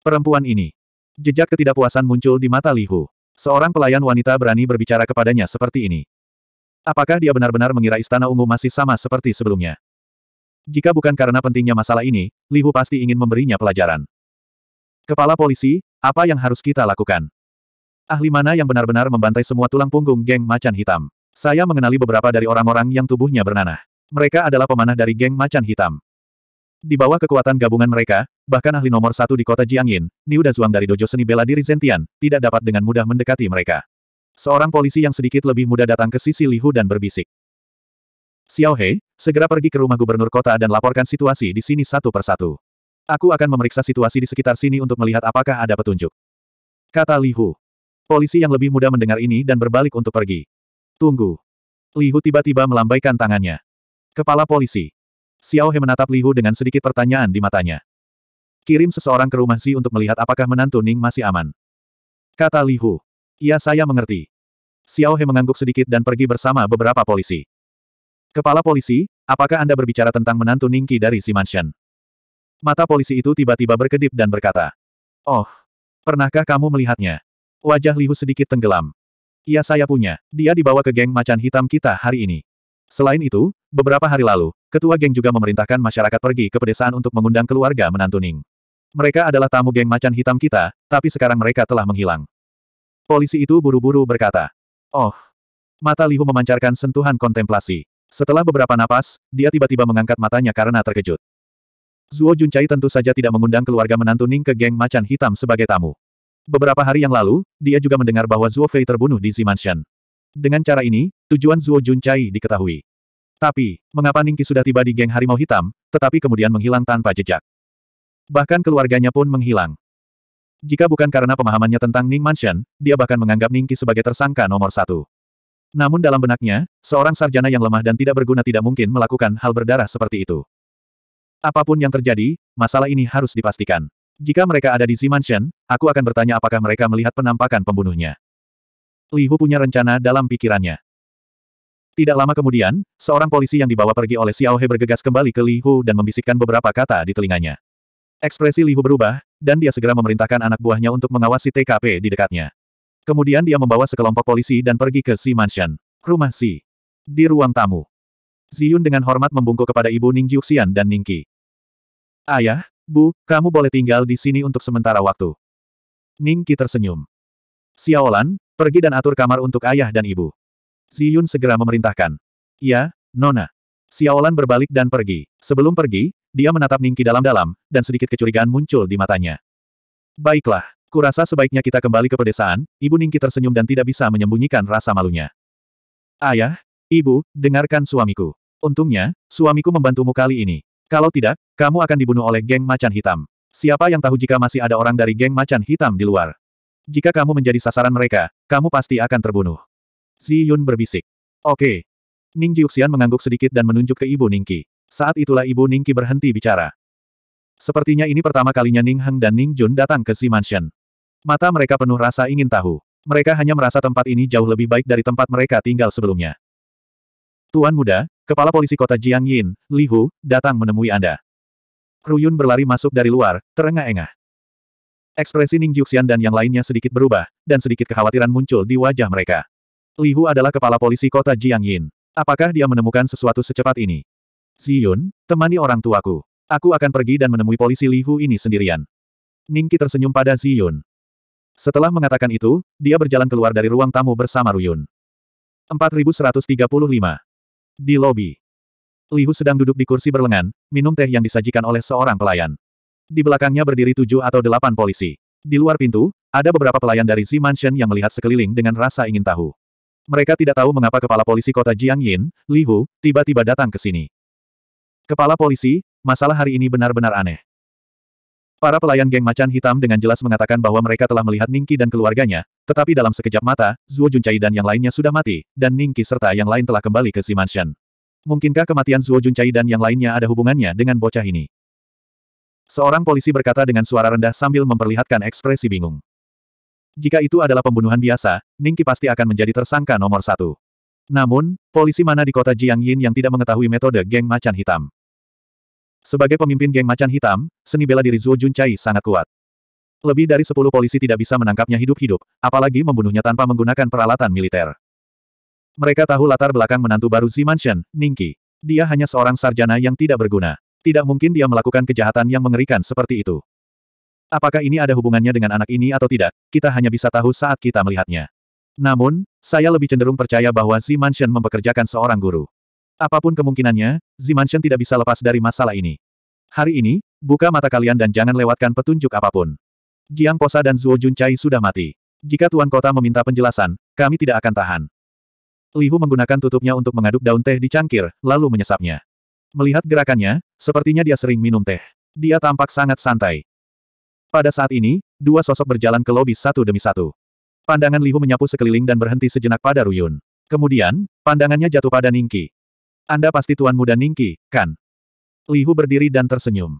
Perempuan ini, Jejak ketidakpuasan muncul di mata Lihu. Seorang pelayan wanita berani berbicara kepadanya seperti ini. Apakah dia benar-benar mengira istana ungu masih sama seperti sebelumnya? Jika bukan karena pentingnya masalah ini, Lihu pasti ingin memberinya pelajaran. Kepala polisi, apa yang harus kita lakukan? Ahli mana yang benar-benar membantai semua tulang punggung geng macan hitam? Saya mengenali beberapa dari orang-orang yang tubuhnya bernanah. Mereka adalah pemanah dari geng macan hitam. Di bawah kekuatan gabungan mereka, bahkan ahli nomor satu di kota Jiangyin, Niu Dazuang dari dojo seni bela diri Zentian, tidak dapat dengan mudah mendekati mereka. Seorang polisi yang sedikit lebih muda datang ke sisi Lihu dan berbisik. Xiao He, segera pergi ke rumah gubernur kota dan laporkan situasi di sini satu persatu. Aku akan memeriksa situasi di sekitar sini untuk melihat apakah ada petunjuk. Kata Lihu. Polisi yang lebih muda mendengar ini dan berbalik untuk pergi. Tunggu. Lihu tiba-tiba melambaikan tangannya. Kepala polisi. Xiao He menatap Li Hu dengan sedikit pertanyaan di matanya. Kirim seseorang ke rumah Si untuk melihat apakah menantu Ning masih aman. Kata Li Hu. Ya, saya mengerti. Xiao He mengangguk sedikit dan pergi bersama beberapa polisi. Kepala polisi, apakah Anda berbicara tentang menantu Ningki dari Si Mansion? Mata polisi itu tiba-tiba berkedip dan berkata. Oh, pernahkah kamu melihatnya? Wajah Li Hu sedikit tenggelam. Ya, saya punya, dia dibawa ke geng macan hitam kita hari ini. Selain itu, Beberapa hari lalu, ketua geng juga memerintahkan masyarakat pergi ke pedesaan untuk mengundang keluarga menantu Ning. Mereka adalah tamu geng macan hitam kita, tapi sekarang mereka telah menghilang. Polisi itu buru-buru berkata. Oh. Mata Lihu memancarkan sentuhan kontemplasi. Setelah beberapa napas, dia tiba-tiba mengangkat matanya karena terkejut. Zuo Juncai tentu saja tidak mengundang keluarga menantu Ning ke geng macan hitam sebagai tamu. Beberapa hari yang lalu, dia juga mendengar bahwa Zuo Fei terbunuh di Zimanshan. Dengan cara ini, tujuan Zuo Juncai diketahui. Tapi, mengapa Ningki sudah tiba di geng harimau hitam, tetapi kemudian menghilang tanpa jejak? Bahkan keluarganya pun menghilang. Jika bukan karena pemahamannya tentang Ning Mansion, dia bahkan menganggap Ningki sebagai tersangka nomor satu. Namun dalam benaknya, seorang sarjana yang lemah dan tidak berguna tidak mungkin melakukan hal berdarah seperti itu. Apapun yang terjadi, masalah ini harus dipastikan. Jika mereka ada di Z Mansion, aku akan bertanya apakah mereka melihat penampakan pembunuhnya. Li Hu punya rencana dalam pikirannya. Tidak lama kemudian, seorang polisi yang dibawa pergi oleh Xiao He bergegas kembali ke Li Hu dan membisikkan beberapa kata di telinganya. Ekspresi Li Hu berubah, dan dia segera memerintahkan anak buahnya untuk mengawasi TKP di dekatnya. Kemudian dia membawa sekelompok polisi dan pergi ke Si Mansion, rumah Si. Di ruang tamu. Ziyun dengan hormat membungkuk kepada ibu Ning Juxian dan Ningki. Ayah, Bu, kamu boleh tinggal di sini untuk sementara waktu. Ningki tersenyum. Xiaolan, pergi dan atur kamar untuk ayah dan ibu. Si Yun segera memerintahkan. Ya, Nona. Xiaolan berbalik dan pergi. Sebelum pergi, dia menatap Ningki dalam-dalam, dan sedikit kecurigaan muncul di matanya. Baiklah, kurasa sebaiknya kita kembali ke pedesaan, Ibu Ningki tersenyum dan tidak bisa menyembunyikan rasa malunya. Ayah, Ibu, dengarkan suamiku. Untungnya, suamiku membantumu kali ini. Kalau tidak, kamu akan dibunuh oleh geng macan hitam. Siapa yang tahu jika masih ada orang dari geng macan hitam di luar? Jika kamu menjadi sasaran mereka, kamu pasti akan terbunuh. Si Yun berbisik. Oke. Ning Jiuxian mengangguk sedikit dan menunjuk ke Ibu Ningki. Saat itulah Ibu Ningki berhenti bicara. Sepertinya ini pertama kalinya Ning Heng dan Ning Jun datang ke Si Mansion. Mata mereka penuh rasa ingin tahu. Mereka hanya merasa tempat ini jauh lebih baik dari tempat mereka tinggal sebelumnya. Tuan muda, kepala polisi kota Jiang Yin, Li Hu, datang menemui Anda. Ruyun berlari masuk dari luar, terengah-engah. Ekspresi Ning Juxian dan yang lainnya sedikit berubah, dan sedikit kekhawatiran muncul di wajah mereka. Li Hu adalah kepala polisi kota Jiangyin. Apakah dia menemukan sesuatu secepat ini? Yun, temani orang tuaku. Aku akan pergi dan menemui polisi Li Hu ini sendirian. Ningki tersenyum pada Yun. Setelah mengatakan itu, dia berjalan keluar dari ruang tamu bersama Ruyun. 4135. Di lobi. Li Hu sedang duduk di kursi berlengan, minum teh yang disajikan oleh seorang pelayan. Di belakangnya berdiri tujuh atau delapan polisi. Di luar pintu, ada beberapa pelayan dari Z Mansion yang melihat sekeliling dengan rasa ingin tahu. Mereka tidak tahu mengapa kepala polisi kota Jiang Yin, Li Hu, tiba-tiba datang ke sini. Kepala polisi, masalah hari ini benar-benar aneh. Para pelayan geng macan hitam dengan jelas mengatakan bahwa mereka telah melihat Ningki dan keluarganya, tetapi dalam sekejap mata, Zuo Juncai dan yang lainnya sudah mati, dan Ningki serta yang lain telah kembali ke Simanshan. Mungkinkah kematian Zuo Juncai dan yang lainnya ada hubungannya dengan bocah ini? Seorang polisi berkata dengan suara rendah sambil memperlihatkan ekspresi bingung. Jika itu adalah pembunuhan biasa, Ningki pasti akan menjadi tersangka nomor satu. Namun, polisi mana di kota Jiangyin yang tidak mengetahui metode geng macan hitam? Sebagai pemimpin geng macan hitam, seni bela diri Zuo Juncai sangat kuat. Lebih dari sepuluh polisi tidak bisa menangkapnya hidup-hidup, apalagi membunuhnya tanpa menggunakan peralatan militer. Mereka tahu latar belakang menantu baru Zi Mansion, Ningki. Dia hanya seorang sarjana yang tidak berguna. Tidak mungkin dia melakukan kejahatan yang mengerikan seperti itu. Apakah ini ada hubungannya dengan anak ini atau tidak, kita hanya bisa tahu saat kita melihatnya. Namun, saya lebih cenderung percaya bahwa Zi Mansion mempekerjakan seorang guru. Apapun kemungkinannya, Zi Mansion tidak bisa lepas dari masalah ini. Hari ini, buka mata kalian dan jangan lewatkan petunjuk apapun. Jiang Posa dan Zuo Juncai sudah mati. Jika Tuan Kota meminta penjelasan, kami tidak akan tahan. Lihu menggunakan tutupnya untuk mengaduk daun teh di cangkir, lalu menyesapnya. Melihat gerakannya, sepertinya dia sering minum teh. Dia tampak sangat santai. Pada saat ini, dua sosok berjalan ke lobi satu demi satu. Pandangan Lihu menyapu sekeliling dan berhenti sejenak pada Ruyun. Kemudian, pandangannya jatuh pada Ningki. Anda pasti tuan muda Ningki, kan? Lihu berdiri dan tersenyum.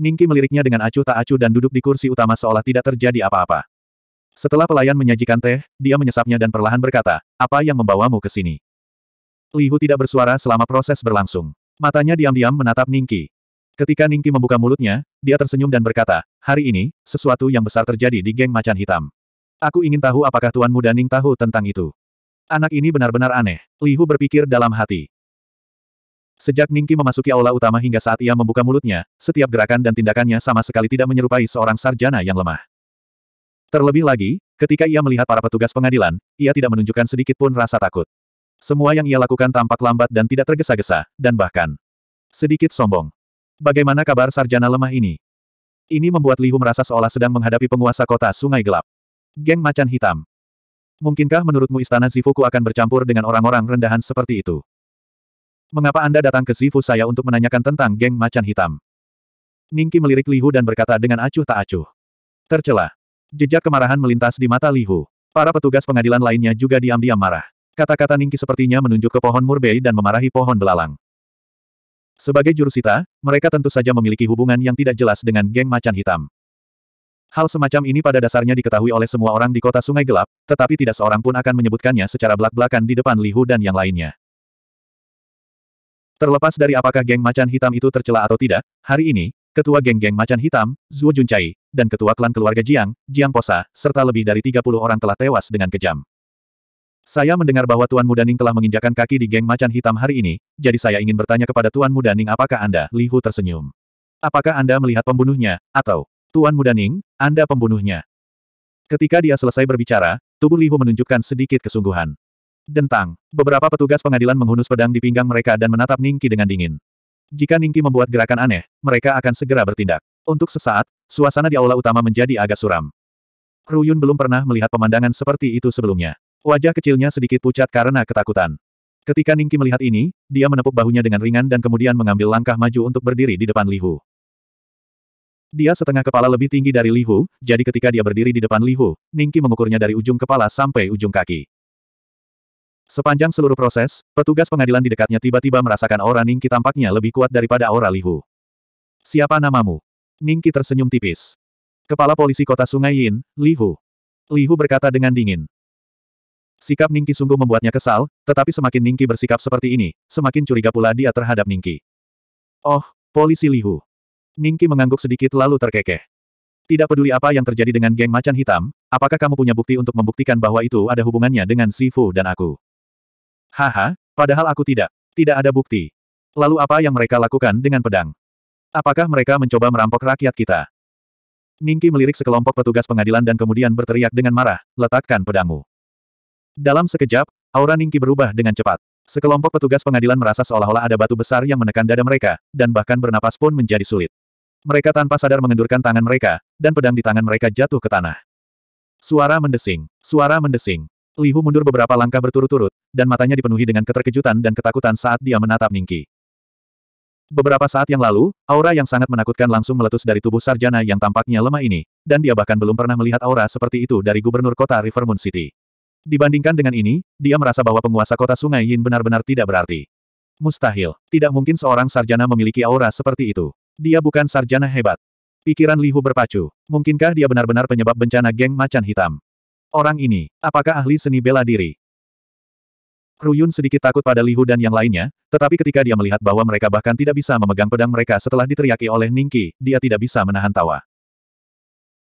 Ningki meliriknya dengan acuh tak acuh dan duduk di kursi utama seolah tidak terjadi apa-apa. Setelah pelayan menyajikan teh, dia menyesapnya dan perlahan berkata, apa yang membawamu ke sini? Lihu tidak bersuara selama proses berlangsung. Matanya diam-diam menatap Ningki. Ketika Ningki membuka mulutnya, dia tersenyum dan berkata, hari ini, sesuatu yang besar terjadi di geng macan hitam. Aku ingin tahu apakah Tuan Muda Ning tahu tentang itu. Anak ini benar-benar aneh, Lihu berpikir dalam hati. Sejak Ningki memasuki aula utama hingga saat ia membuka mulutnya, setiap gerakan dan tindakannya sama sekali tidak menyerupai seorang sarjana yang lemah. Terlebih lagi, ketika ia melihat para petugas pengadilan, ia tidak menunjukkan sedikit pun rasa takut. Semua yang ia lakukan tampak lambat dan tidak tergesa-gesa, dan bahkan sedikit sombong. Bagaimana kabar sarjana lemah ini? Ini membuat Lihu merasa seolah sedang menghadapi penguasa kota sungai gelap. Geng macan hitam. Mungkinkah menurutmu istana Zifuku akan bercampur dengan orang-orang rendahan seperti itu? Mengapa Anda datang ke Zifu saya untuk menanyakan tentang geng macan hitam? Ningki melirik Lihu dan berkata dengan acuh tak acuh. Tercela. Jejak kemarahan melintas di mata Lihu. Para petugas pengadilan lainnya juga diam-diam marah. Kata-kata Ningki sepertinya menunjuk ke pohon murbei dan memarahi pohon belalang. Sebagai jurusita, mereka tentu saja memiliki hubungan yang tidak jelas dengan geng macan hitam. Hal semacam ini pada dasarnya diketahui oleh semua orang di kota Sungai Gelap, tetapi tidak seorang pun akan menyebutkannya secara belak-belakan di depan Lihu dan yang lainnya. Terlepas dari apakah geng macan hitam itu tercela atau tidak, hari ini, ketua geng-geng Macan Hitam, Zuo Juncai, dan ketua klan keluarga Jiang, Jiang Posa, serta lebih dari 30 orang telah tewas dengan kejam. Saya mendengar bahwa Tuan Mudaning telah menginjakan kaki di geng macan hitam hari ini, jadi saya ingin bertanya kepada Tuan Mudaning apakah Anda, Li Hu tersenyum. Apakah Anda melihat pembunuhnya, atau, Tuan Mudaning, Anda pembunuhnya. Ketika dia selesai berbicara, tubuh Li Hu menunjukkan sedikit kesungguhan. Dentang, beberapa petugas pengadilan menghunus pedang di pinggang mereka dan menatap Ningki dengan dingin. Jika Ningki membuat gerakan aneh, mereka akan segera bertindak. Untuk sesaat, suasana di aula utama menjadi agak suram. Ruyun belum pernah melihat pemandangan seperti itu sebelumnya. Wajah kecilnya sedikit pucat karena ketakutan. Ketika Ningki melihat ini, dia menepuk bahunya dengan ringan dan kemudian mengambil langkah maju untuk berdiri di depan Lihu. Dia setengah kepala lebih tinggi dari Lihu, jadi ketika dia berdiri di depan Lihu, Ningki mengukurnya dari ujung kepala sampai ujung kaki. Sepanjang seluruh proses, petugas pengadilan di dekatnya tiba-tiba merasakan aura Ningki tampaknya lebih kuat daripada aura Lihu. Siapa namamu? Ningki tersenyum tipis. Kepala polisi kota Sungai Yin, Lihu. Lihu berkata dengan dingin. Sikap Ningki sungguh membuatnya kesal, tetapi semakin Ningki bersikap seperti ini, semakin curiga pula dia terhadap Ningki. Oh, polisi Lihu. Ningki mengangguk sedikit lalu terkekeh. Tidak peduli apa yang terjadi dengan geng macan hitam, apakah kamu punya bukti untuk membuktikan bahwa itu ada hubungannya dengan Sifu dan aku? Haha, padahal aku tidak. Tidak ada bukti. Lalu apa yang mereka lakukan dengan pedang? Apakah mereka mencoba merampok rakyat kita? Ningki melirik sekelompok petugas pengadilan dan kemudian berteriak dengan marah, letakkan pedangmu. Dalam sekejap, aura Ningki berubah dengan cepat. Sekelompok petugas pengadilan merasa seolah-olah ada batu besar yang menekan dada mereka, dan bahkan bernapas pun menjadi sulit. Mereka tanpa sadar mengendurkan tangan mereka, dan pedang di tangan mereka jatuh ke tanah. Suara mendesing, suara mendesing. Lihu mundur beberapa langkah berturut-turut, dan matanya dipenuhi dengan keterkejutan dan ketakutan saat dia menatap Ningki. Beberapa saat yang lalu, aura yang sangat menakutkan langsung meletus dari tubuh sarjana yang tampaknya lemah ini, dan dia bahkan belum pernah melihat aura seperti itu dari gubernur kota Rivermoon City. Dibandingkan dengan ini, dia merasa bahwa penguasa kota Sungai Yin benar-benar tidak berarti. Mustahil. Tidak mungkin seorang sarjana memiliki aura seperti itu. Dia bukan sarjana hebat. Pikiran Lihu berpacu. Mungkinkah dia benar-benar penyebab bencana geng macan hitam? Orang ini, apakah ahli seni bela diri? Ruyun sedikit takut pada Lihu dan yang lainnya, tetapi ketika dia melihat bahwa mereka bahkan tidak bisa memegang pedang mereka setelah diteriaki oleh Ningki, dia tidak bisa menahan tawa.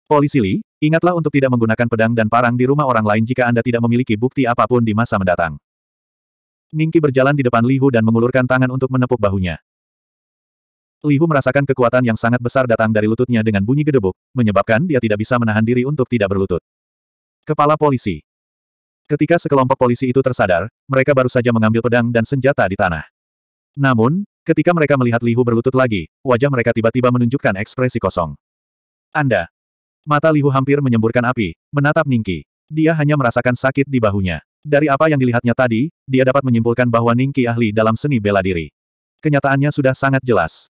Polisi Li, ingatlah untuk tidak menggunakan pedang dan parang di rumah orang lain jika Anda tidak memiliki bukti apapun di masa mendatang. Ningki berjalan di depan Lihu dan mengulurkan tangan untuk menepuk bahunya. Lihu merasakan kekuatan yang sangat besar datang dari lututnya dengan bunyi gedebuk, menyebabkan dia tidak bisa menahan diri untuk tidak berlutut. Kepala Polisi Ketika sekelompok polisi itu tersadar, mereka baru saja mengambil pedang dan senjata di tanah. Namun, ketika mereka melihat Lihu berlutut lagi, wajah mereka tiba-tiba menunjukkan ekspresi kosong. Anda, Mata Lihu hampir menyemburkan api, menatap Ningki. Dia hanya merasakan sakit di bahunya. Dari apa yang dilihatnya tadi, dia dapat menyimpulkan bahwa Ningki ahli dalam seni bela diri. Kenyataannya sudah sangat jelas.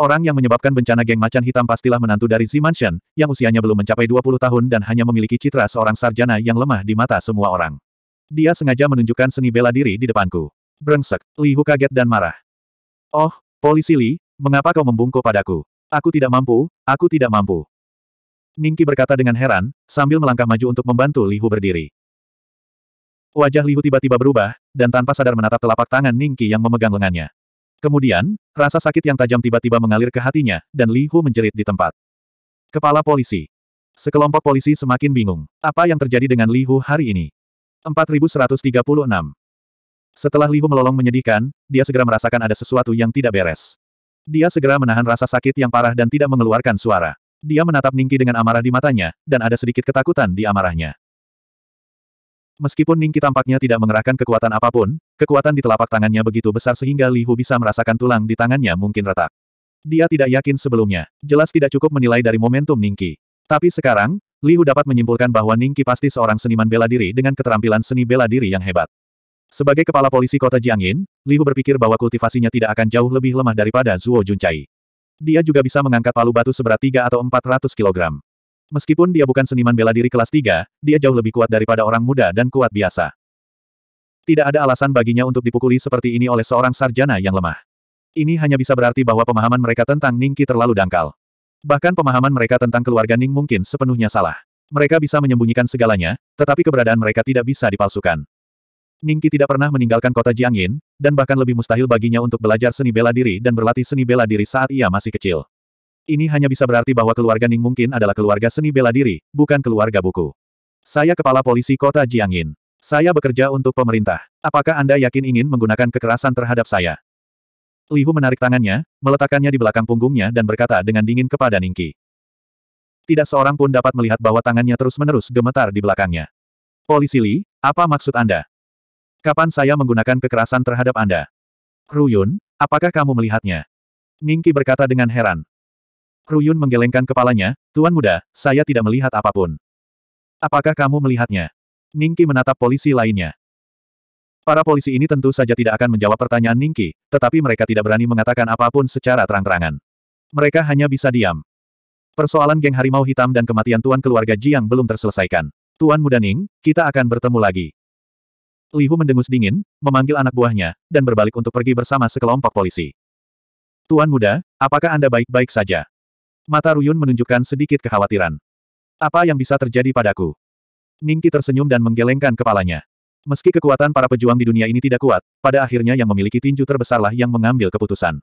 Orang yang menyebabkan bencana geng macan hitam pastilah menantu dari Zimanshan, yang usianya belum mencapai 20 tahun dan hanya memiliki citra seorang sarjana yang lemah di mata semua orang. Dia sengaja menunjukkan seni bela diri di depanku. Brengsek, Lihu kaget dan marah. Oh, polisi Li, mengapa kau membungkuk padaku? Aku tidak mampu, aku tidak mampu. Ningki berkata dengan heran, sambil melangkah maju untuk membantu Lihu berdiri. Wajah Lihu tiba-tiba berubah, dan tanpa sadar menatap telapak tangan Ningki yang memegang lengannya. Kemudian, rasa sakit yang tajam tiba-tiba mengalir ke hatinya, dan Lihu menjerit di tempat. Kepala polisi. Sekelompok polisi semakin bingung. Apa yang terjadi dengan Lihu hari ini? 4136. Setelah Lihu melolong menyedihkan, dia segera merasakan ada sesuatu yang tidak beres. Dia segera menahan rasa sakit yang parah dan tidak mengeluarkan suara. Dia menatap Ningki dengan amarah di matanya, dan ada sedikit ketakutan di amarahnya. Meskipun Ningki tampaknya tidak mengerahkan kekuatan apapun, kekuatan di telapak tangannya begitu besar sehingga Li Hu bisa merasakan tulang di tangannya mungkin retak. Dia tidak yakin sebelumnya, jelas tidak cukup menilai dari momentum Ningki. Tapi sekarang, Li Hu dapat menyimpulkan bahwa Ningki pasti seorang seniman bela diri dengan keterampilan seni bela diri yang hebat. Sebagai kepala polisi kota Jiangin, Li Hu berpikir bahwa kultivasinya tidak akan jauh lebih lemah daripada Zuo Juncai. Dia juga bisa mengangkat palu batu seberat 3 atau 400 kilogram. Meskipun dia bukan seniman bela diri kelas 3, dia jauh lebih kuat daripada orang muda dan kuat biasa. Tidak ada alasan baginya untuk dipukuli seperti ini oleh seorang sarjana yang lemah. Ini hanya bisa berarti bahwa pemahaman mereka tentang Ningki terlalu dangkal. Bahkan pemahaman mereka tentang keluarga Ning mungkin sepenuhnya salah. Mereka bisa menyembunyikan segalanya, tetapi keberadaan mereka tidak bisa dipalsukan. Ningki tidak pernah meninggalkan kota Jiangyin, dan bahkan lebih mustahil baginya untuk belajar seni bela diri dan berlatih seni bela diri saat ia masih kecil. Ini hanya bisa berarti bahwa keluarga Ning mungkin adalah keluarga seni bela diri, bukan keluarga buku. Saya kepala polisi kota Jiangyin. Saya bekerja untuk pemerintah. Apakah Anda yakin ingin menggunakan kekerasan terhadap saya? Lihu menarik tangannya, meletakkannya di belakang punggungnya dan berkata dengan dingin kepada Ningki. Tidak seorang pun dapat melihat bahwa tangannya terus-menerus gemetar di belakangnya. Polisi Li, apa maksud Anda? Kapan saya menggunakan kekerasan terhadap Anda? Ruyun, apakah kamu melihatnya? Ningki berkata dengan heran. Ruyun menggelengkan kepalanya, Tuan Muda, saya tidak melihat apapun. Apakah kamu melihatnya? Ningki menatap polisi lainnya. Para polisi ini tentu saja tidak akan menjawab pertanyaan Ningki, tetapi mereka tidak berani mengatakan apapun secara terang-terangan. Mereka hanya bisa diam. Persoalan geng harimau hitam dan kematian tuan keluarga Jiang belum terselesaikan. Tuan Muda Ning, kita akan bertemu lagi. Li Hu mendengus dingin, memanggil anak buahnya, dan berbalik untuk pergi bersama sekelompok polisi. Tuan muda, apakah Anda baik-baik saja? Mata Ruyun menunjukkan sedikit kekhawatiran. Apa yang bisa terjadi padaku? Ningki tersenyum dan menggelengkan kepalanya. Meski kekuatan para pejuang di dunia ini tidak kuat, pada akhirnya yang memiliki tinju terbesarlah yang mengambil keputusan.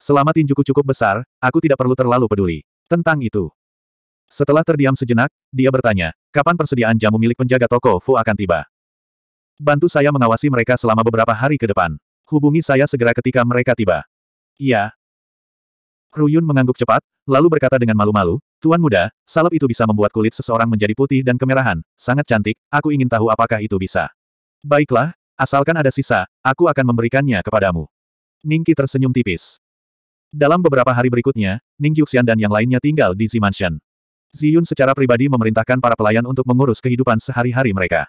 Selama tinjuku cukup besar, aku tidak perlu terlalu peduli. Tentang itu. Setelah terdiam sejenak, dia bertanya, kapan persediaan jamu milik penjaga toko Fu akan tiba? Bantu saya mengawasi mereka selama beberapa hari ke depan. Hubungi saya segera ketika mereka tiba. Iya. Ruyun mengangguk cepat, lalu berkata dengan malu-malu, Tuan muda, salep itu bisa membuat kulit seseorang menjadi putih dan kemerahan, sangat cantik, aku ingin tahu apakah itu bisa. Baiklah, asalkan ada sisa, aku akan memberikannya kepadamu. Ningki tersenyum tipis. Dalam beberapa hari berikutnya, Ning Juxian dan yang lainnya tinggal di Zimansion. Mansion. Ziyun secara pribadi memerintahkan para pelayan untuk mengurus kehidupan sehari-hari mereka.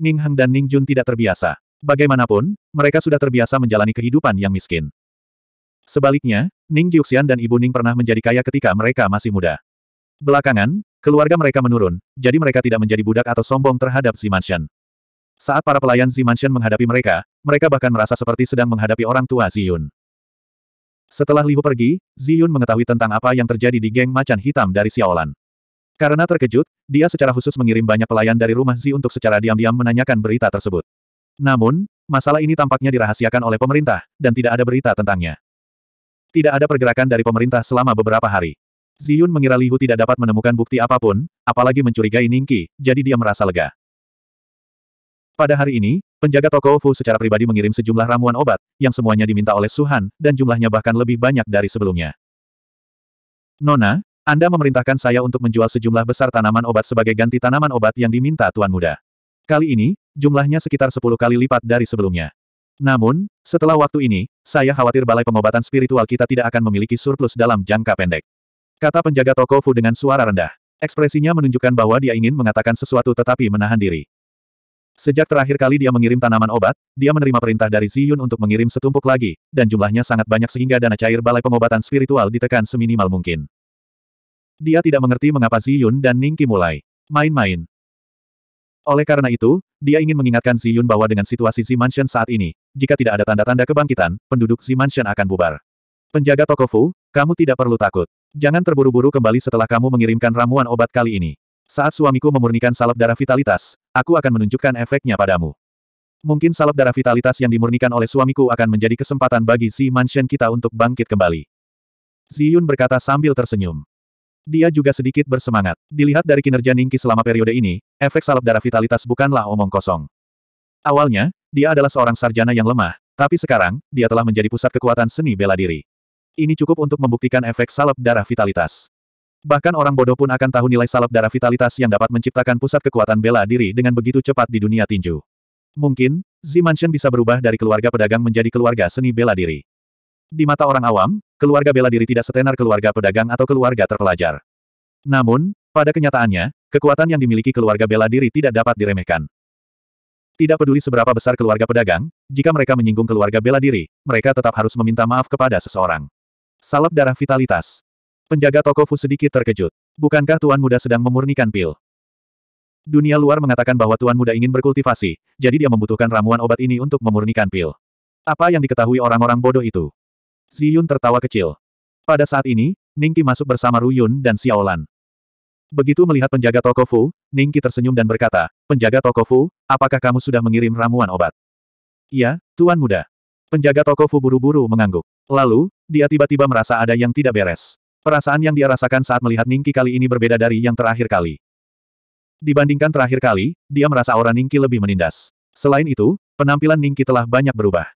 Ning Heng dan Ning Jun tidak terbiasa. Bagaimanapun, mereka sudah terbiasa menjalani kehidupan yang miskin. Sebaliknya, Ning Jiuxian dan Ibu Ning pernah menjadi kaya ketika mereka masih muda. Belakangan, keluarga mereka menurun, jadi mereka tidak menjadi budak atau sombong terhadap Mansion. Saat para pelayan Mansion menghadapi mereka, mereka bahkan merasa seperti sedang menghadapi orang tua Yun. Setelah Liu pergi, Ziyun mengetahui tentang apa yang terjadi di geng macan hitam dari Xiaolan. Karena terkejut, dia secara khusus mengirim banyak pelayan dari rumah Zi untuk secara diam-diam menanyakan berita tersebut. Namun, masalah ini tampaknya dirahasiakan oleh pemerintah, dan tidak ada berita tentangnya. Tidak ada pergerakan dari pemerintah selama beberapa hari. Ziyun mengira Lihu tidak dapat menemukan bukti apapun, apalagi mencurigai Ningki, jadi dia merasa lega. Pada hari ini, penjaga toko Fu secara pribadi mengirim sejumlah ramuan obat, yang semuanya diminta oleh Suhan, dan jumlahnya bahkan lebih banyak dari sebelumnya. Nona, anda memerintahkan saya untuk menjual sejumlah besar tanaman obat sebagai ganti tanaman obat yang diminta Tuan Muda. Kali ini, jumlahnya sekitar 10 kali lipat dari sebelumnya. Namun, setelah waktu ini, saya khawatir balai pengobatan spiritual kita tidak akan memiliki surplus dalam jangka pendek. Kata penjaga toko Fu dengan suara rendah. Ekspresinya menunjukkan bahwa dia ingin mengatakan sesuatu tetapi menahan diri. Sejak terakhir kali dia mengirim tanaman obat, dia menerima perintah dari Ziyun untuk mengirim setumpuk lagi, dan jumlahnya sangat banyak sehingga dana cair balai pengobatan spiritual ditekan seminimal mungkin. Dia tidak mengerti mengapa Yun dan Ning Qi mulai main-main. Oleh karena itu, dia ingin mengingatkan Yun bahwa dengan situasi Si Mansion saat ini, jika tidak ada tanda-tanda kebangkitan, penduduk Si Mansion akan bubar. Penjaga toko Fu, kamu tidak perlu takut. Jangan terburu-buru kembali setelah kamu mengirimkan ramuan obat kali ini. Saat suamiku memurnikan salep darah vitalitas, aku akan menunjukkan efeknya padamu. Mungkin salep darah vitalitas yang dimurnikan oleh suamiku akan menjadi kesempatan bagi si Mansion kita untuk bangkit kembali. Ziyun berkata sambil tersenyum. Dia juga sedikit bersemangat. Dilihat dari kinerja Ningki selama periode ini, efek salep darah vitalitas bukanlah omong kosong. Awalnya, dia adalah seorang sarjana yang lemah, tapi sekarang, dia telah menjadi pusat kekuatan seni bela diri. Ini cukup untuk membuktikan efek salep darah vitalitas. Bahkan orang bodoh pun akan tahu nilai salep darah vitalitas yang dapat menciptakan pusat kekuatan bela diri dengan begitu cepat di dunia tinju. Mungkin, Zimanshen Mansion bisa berubah dari keluarga pedagang menjadi keluarga seni bela diri. Di mata orang awam, keluarga bela diri tidak setenar keluarga pedagang atau keluarga terpelajar. Namun, pada kenyataannya, kekuatan yang dimiliki keluarga bela diri tidak dapat diremehkan. Tidak peduli seberapa besar keluarga pedagang, jika mereka menyinggung keluarga bela diri, mereka tetap harus meminta maaf kepada seseorang. Salep darah vitalitas. Penjaga toko Fu sedikit terkejut. Bukankah Tuan Muda sedang memurnikan pil? Dunia luar mengatakan bahwa Tuan Muda ingin berkultivasi, jadi dia membutuhkan ramuan obat ini untuk memurnikan pil. Apa yang diketahui orang-orang bodoh itu? Yun tertawa kecil. Pada saat ini, Ningki masuk bersama Ruyun dan Xiaolan. Begitu melihat penjaga toko Fu, Ningki tersenyum dan berkata, Penjaga toko Fu, apakah kamu sudah mengirim ramuan obat? "Ya, Tuan Muda. Penjaga toko Fu buru-buru mengangguk. Lalu, dia tiba-tiba merasa ada yang tidak beres. Perasaan yang dia rasakan saat melihat Ningki kali ini berbeda dari yang terakhir kali. Dibandingkan terakhir kali, dia merasa aura Ningki lebih menindas. Selain itu, penampilan Ningki telah banyak berubah.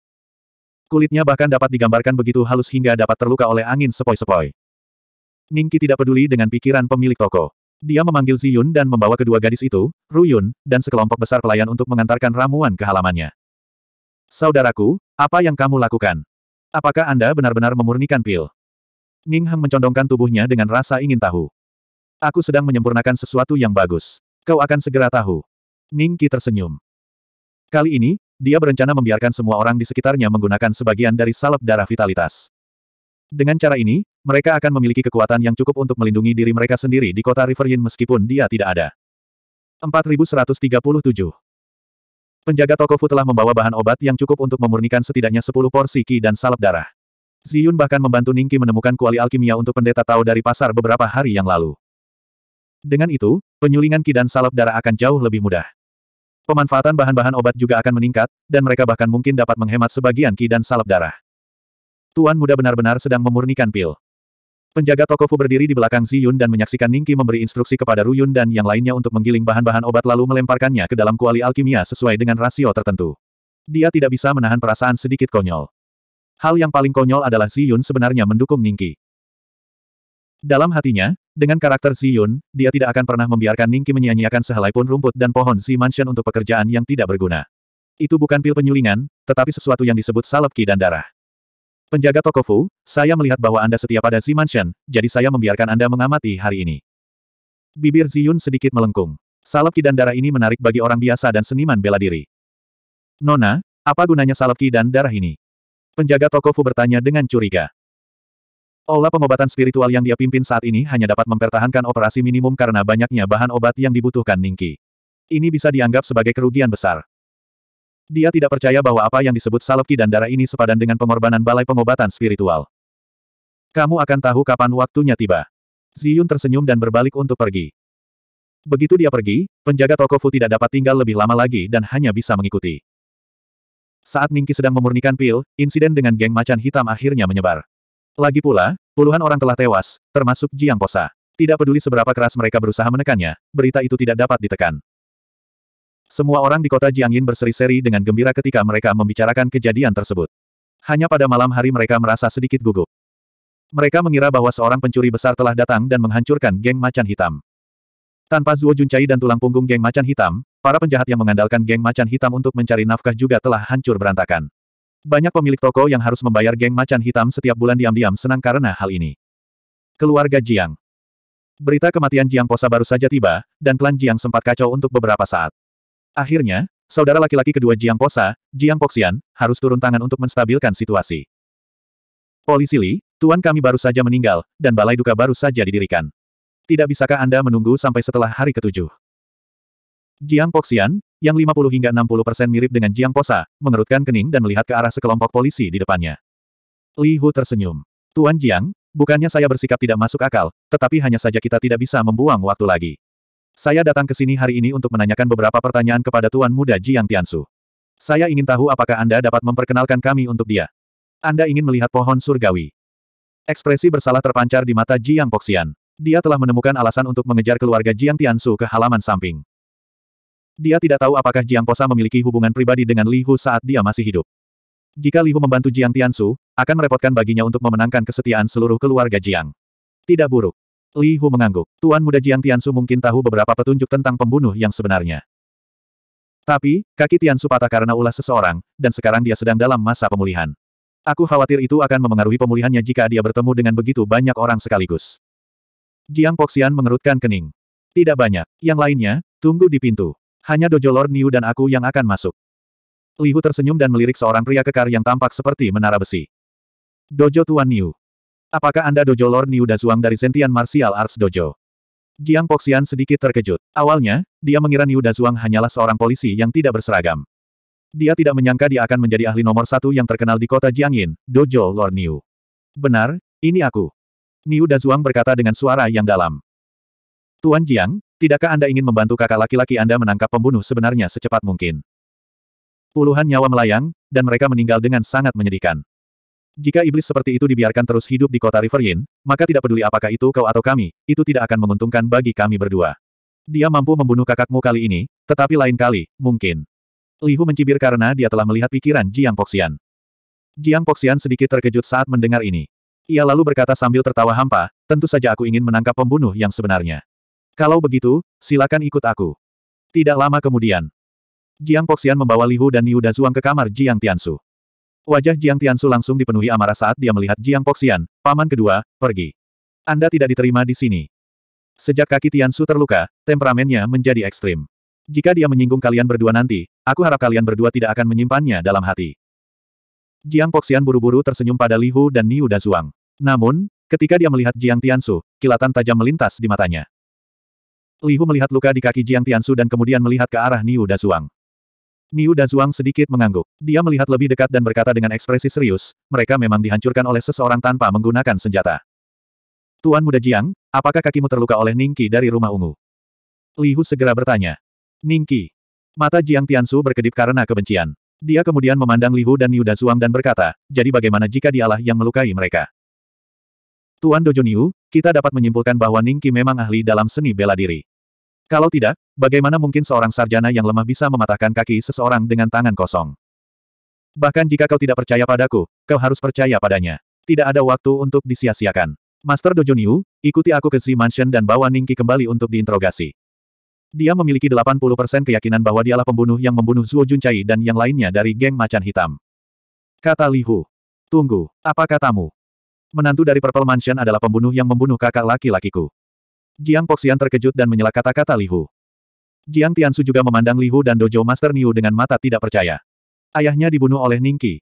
Kulitnya bahkan dapat digambarkan begitu halus hingga dapat terluka oleh angin sepoi-sepoi. Ningki tidak peduli dengan pikiran pemilik toko. Dia memanggil Ziyun dan membawa kedua gadis itu, Ruyun, dan sekelompok besar pelayan untuk mengantarkan ramuan ke halamannya. Saudaraku, apa yang kamu lakukan? Apakah Anda benar-benar memurnikan pil? Ning Hang mencondongkan tubuhnya dengan rasa ingin tahu. Aku sedang menyempurnakan sesuatu yang bagus. Kau akan segera tahu. Ningki tersenyum. Kali ini, dia berencana membiarkan semua orang di sekitarnya menggunakan sebagian dari salep darah vitalitas. Dengan cara ini, mereka akan memiliki kekuatan yang cukup untuk melindungi diri mereka sendiri di kota Riverin meskipun dia tidak ada. 4137 Penjaga Fu telah membawa bahan obat yang cukup untuk memurnikan setidaknya 10 porsi ki dan salep darah. Ziyun bahkan membantu Ningki menemukan kuali alkimia untuk pendeta tahu dari pasar beberapa hari yang lalu. Dengan itu, penyulingan ki dan salep darah akan jauh lebih mudah. Pemanfaatan bahan-bahan obat juga akan meningkat, dan mereka bahkan mungkin dapat menghemat sebagian ki dan salep darah. Tuan muda benar-benar sedang memurnikan pil. Penjaga toko Fu berdiri di belakang Yun dan menyaksikan Ningki memberi instruksi kepada Ruyun dan yang lainnya untuk menggiling bahan-bahan obat lalu melemparkannya ke dalam kuali alkimia sesuai dengan rasio tertentu. Dia tidak bisa menahan perasaan sedikit konyol. Hal yang paling konyol adalah Yun sebenarnya mendukung Ningki. Dalam hatinya, dengan karakter Xi Yun, dia tidak akan pernah membiarkan Ningki menyia-nyiakan sehelai pun rumput dan pohon Xi Mansion untuk pekerjaan yang tidak berguna. Itu bukan pil penyulingan, tetapi sesuatu yang disebut salep ki dan darah. Penjaga toko Fu, saya melihat bahwa Anda setia pada Xi Mansion, jadi saya membiarkan Anda mengamati hari ini. Bibir Xi Yun sedikit melengkung. Salep ki dan darah ini menarik bagi orang biasa dan seniman bela diri. Nona, apa gunanya salep ki dan darah ini? Penjaga toko Fu bertanya dengan curiga. Olah pengobatan spiritual yang dia pimpin saat ini hanya dapat mempertahankan operasi minimum karena banyaknya bahan obat yang dibutuhkan Ningki. Ini bisa dianggap sebagai kerugian besar. Dia tidak percaya bahwa apa yang disebut salepki dan darah ini sepadan dengan pengorbanan balai pengobatan spiritual. Kamu akan tahu kapan waktunya tiba. Ziyun tersenyum dan berbalik untuk pergi. Begitu dia pergi, penjaga toko Fu tidak dapat tinggal lebih lama lagi dan hanya bisa mengikuti. Saat Ningki sedang memurnikan pil, insiden dengan geng macan hitam akhirnya menyebar. Lagi pula, puluhan orang telah tewas, termasuk Jiang Posa. Tidak peduli seberapa keras mereka berusaha menekannya, berita itu tidak dapat ditekan. Semua orang di kota Jiangyin berseri-seri dengan gembira ketika mereka membicarakan kejadian tersebut. Hanya pada malam hari mereka merasa sedikit gugup. Mereka mengira bahwa seorang pencuri besar telah datang dan menghancurkan geng macan hitam. Tanpa Zuo Juncai dan tulang punggung geng macan hitam, para penjahat yang mengandalkan geng macan hitam untuk mencari nafkah juga telah hancur berantakan. Banyak pemilik toko yang harus membayar geng macan hitam setiap bulan diam-diam senang karena hal ini. Keluarga Jiang Berita kematian Jiang Posa baru saja tiba, dan klan Jiang sempat kacau untuk beberapa saat. Akhirnya, saudara laki-laki kedua Jiang Posa, Jiang Poxian, harus turun tangan untuk menstabilkan situasi. Polisi Li, tuan kami baru saja meninggal, dan balai duka baru saja didirikan. Tidak bisakah Anda menunggu sampai setelah hari ketujuh? Jiang Poxian, yang 50 hingga 60 persen mirip dengan Jiang Posa, mengerutkan kening dan melihat ke arah sekelompok polisi di depannya. Li Hu tersenyum. Tuan Jiang, bukannya saya bersikap tidak masuk akal, tetapi hanya saja kita tidak bisa membuang waktu lagi. Saya datang ke sini hari ini untuk menanyakan beberapa pertanyaan kepada Tuan Muda Jiang Tiansu. Saya ingin tahu apakah Anda dapat memperkenalkan kami untuk dia. Anda ingin melihat pohon surgawi. Ekspresi bersalah terpancar di mata Jiang Poxian. Dia telah menemukan alasan untuk mengejar keluarga Jiang Tiansu ke halaman samping. Dia tidak tahu apakah Jiang Posa memiliki hubungan pribadi dengan Li Hu saat dia masih hidup. Jika Li Hu membantu Jiang Tiansu, akan merepotkan baginya untuk memenangkan kesetiaan seluruh keluarga Jiang. Tidak buruk. Li Hu mengangguk. Tuan muda Jiang Tiansu mungkin tahu beberapa petunjuk tentang pembunuh yang sebenarnya. Tapi, kaki Tiansu patah karena ulah seseorang, dan sekarang dia sedang dalam masa pemulihan. Aku khawatir itu akan memengaruhi pemulihannya jika dia bertemu dengan begitu banyak orang sekaligus. Jiang Poxian mengerutkan kening. Tidak banyak. Yang lainnya, tunggu di pintu. Hanya Dojo Lord Niu dan aku yang akan masuk. Lihu tersenyum dan melirik seorang pria kekar yang tampak seperti menara besi. Dojo Tuan Niu. Apakah Anda Dojo Lord Niu Dazuang dari Sentian Martial Arts Dojo? Jiang Poxian sedikit terkejut. Awalnya, dia mengira Niu Dazuang hanyalah seorang polisi yang tidak berseragam. Dia tidak menyangka dia akan menjadi ahli nomor satu yang terkenal di kota Jiangyin, Dojo Lord Niu. Benar, ini aku. Niu Dazuang berkata dengan suara yang dalam. Tuan Jiang, tidakkah Anda ingin membantu kakak laki-laki Anda menangkap pembunuh sebenarnya secepat mungkin? Puluhan nyawa melayang, dan mereka meninggal dengan sangat menyedihkan. Jika iblis seperti itu dibiarkan terus hidup di kota Riveryin, maka tidak peduli apakah itu kau atau kami, itu tidak akan menguntungkan bagi kami berdua. Dia mampu membunuh kakakmu kali ini, tetapi lain kali, mungkin. Lihu mencibir karena dia telah melihat pikiran Jiang Poxian. Jiang Poxian sedikit terkejut saat mendengar ini. Ia lalu berkata sambil tertawa hampa, tentu saja aku ingin menangkap pembunuh yang sebenarnya. Kalau begitu, silakan ikut aku. Tidak lama kemudian, Jiang Poxian membawa Lihu dan Niu Dazuang ke kamar Jiang Tiansu. Wajah Jiang Tiansu langsung dipenuhi amarah saat dia melihat Jiang Poxian, paman kedua, pergi. Anda tidak diterima di sini. Sejak kaki Tiansu terluka, temperamennya menjadi ekstrim. Jika dia menyinggung kalian berdua nanti, aku harap kalian berdua tidak akan menyimpannya dalam hati. Jiang Poxian buru-buru tersenyum pada Lihu dan Niu Dazuang. Namun, ketika dia melihat Jiang Tiansu, kilatan tajam melintas di matanya. Li Hu melihat luka di kaki Jiang Tiansu dan kemudian melihat ke arah Niu Dazuang. Niu Dazuang sedikit mengangguk. Dia melihat lebih dekat dan berkata dengan ekspresi serius, mereka memang dihancurkan oleh seseorang tanpa menggunakan senjata. Tuan muda Jiang, apakah kakimu terluka oleh Ningki dari rumah ungu? Li Hu segera bertanya. Ningki. Mata Jiang Tiansu berkedip karena kebencian. Dia kemudian memandang Li Hu dan Niu Dazuang dan berkata, jadi bagaimana jika dialah yang melukai mereka? Tuan Dojoniu, kita dapat menyimpulkan bahwa Ningki memang ahli dalam seni bela diri. Kalau tidak, bagaimana mungkin seorang sarjana yang lemah bisa mematahkan kaki seseorang dengan tangan kosong? Bahkan jika kau tidak percaya padaku, kau harus percaya padanya. Tidak ada waktu untuk disia-siakan. Master Dojoniu, ikuti aku ke si Mansion dan bawa Ningki kembali untuk diinterogasi. Dia memiliki 80% keyakinan bahwa dialah pembunuh yang membunuh Zuo Juncai dan yang lainnya dari geng macan hitam. Kata Li Hu. Tunggu, apa katamu? Menantu dari Purple Mansion adalah pembunuh yang membunuh kakak laki-lakiku. Jiang Poxian terkejut dan menyela kata-kata Li Hu. Jiang Tiansu juga memandang Li Hu dan Dojo Master Niu dengan mata tidak percaya. Ayahnya dibunuh oleh Qi.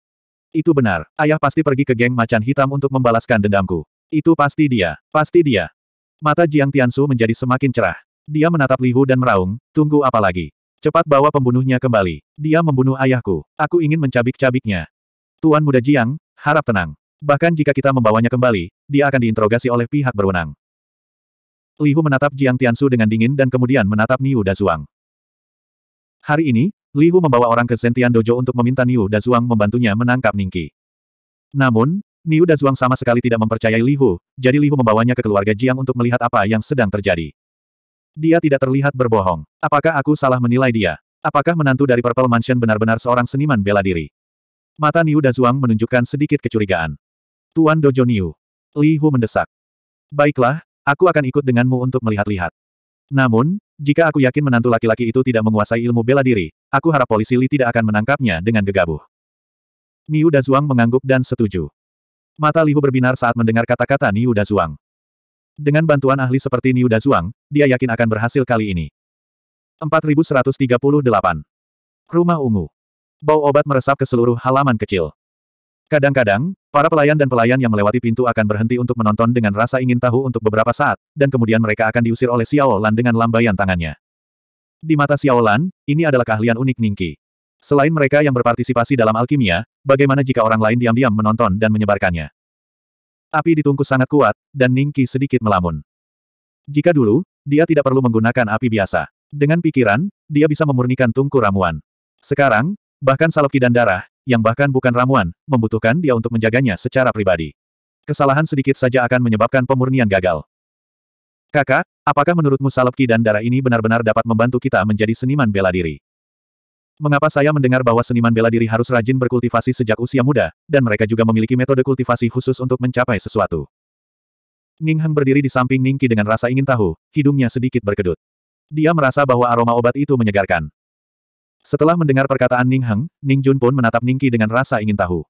Itu benar, ayah pasti pergi ke geng macan hitam untuk membalaskan dendamku. Itu pasti dia, pasti dia. Mata Jiang Tiansu menjadi semakin cerah. Dia menatap Li Hu dan meraung, tunggu apa lagi? Cepat bawa pembunuhnya kembali. Dia membunuh ayahku. Aku ingin mencabik-cabiknya. Tuan muda Jiang, harap tenang. Bahkan jika kita membawanya kembali, dia akan diinterogasi oleh pihak berwenang. Lihu menatap Jiang Tianshu dengan dingin dan kemudian menatap Niu Dazuang. Hari ini, Lihu membawa orang ke Zentian Dojo untuk meminta Niu Dazuang membantunya menangkap Ningki. Namun, Niu Dazuang sama sekali tidak mempercayai Lihu, jadi Lihu membawanya ke keluarga Jiang untuk melihat apa yang sedang terjadi. Dia tidak terlihat berbohong. Apakah aku salah menilai dia? Apakah menantu dari Purple Mansion benar-benar seorang seniman bela diri? Mata Niu Dazuang menunjukkan sedikit kecurigaan. Tuan Dojo Li Hu mendesak. Baiklah, aku akan ikut denganmu untuk melihat-lihat. Namun, jika aku yakin menantu laki-laki itu tidak menguasai ilmu bela diri, aku harap polisi Li tidak akan menangkapnya dengan gegabah. Niu Dazuang mengangguk dan setuju. Mata Li Hu berbinar saat mendengar kata-kata Niu Dazuang. Dengan bantuan ahli seperti Niu Dazuang, dia yakin akan berhasil kali ini. 4138. Rumah Ungu. Bau obat meresap ke seluruh halaman kecil. Kadang-kadang, Para pelayan dan pelayan yang melewati pintu akan berhenti untuk menonton dengan rasa ingin tahu untuk beberapa saat, dan kemudian mereka akan diusir oleh Xiao Lan dengan lambaian tangannya. Di mata Xiao Lan, ini adalah keahlian unik Ningqi. Selain mereka yang berpartisipasi dalam alkimia, bagaimana jika orang lain diam-diam menonton dan menyebarkannya? Api di sangat kuat, dan Ningqi sedikit melamun. Jika dulu, dia tidak perlu menggunakan api biasa. Dengan pikiran, dia bisa memurnikan tungku ramuan. Sekarang, bahkan salep dan darah, yang bahkan bukan ramuan, membutuhkan dia untuk menjaganya secara pribadi. Kesalahan sedikit saja akan menyebabkan pemurnian gagal. Kakak, apakah menurutmu salapki dan darah ini benar-benar dapat membantu kita menjadi seniman bela diri? Mengapa saya mendengar bahwa seniman bela diri harus rajin berkultivasi sejak usia muda, dan mereka juga memiliki metode kultivasi khusus untuk mencapai sesuatu? Ning Heng berdiri di samping Ning Qi dengan rasa ingin tahu, hidungnya sedikit berkedut. Dia merasa bahwa aroma obat itu menyegarkan. Setelah mendengar perkataan Ning Heng, Ning Jun pun menatap Ning Qi dengan rasa ingin tahu.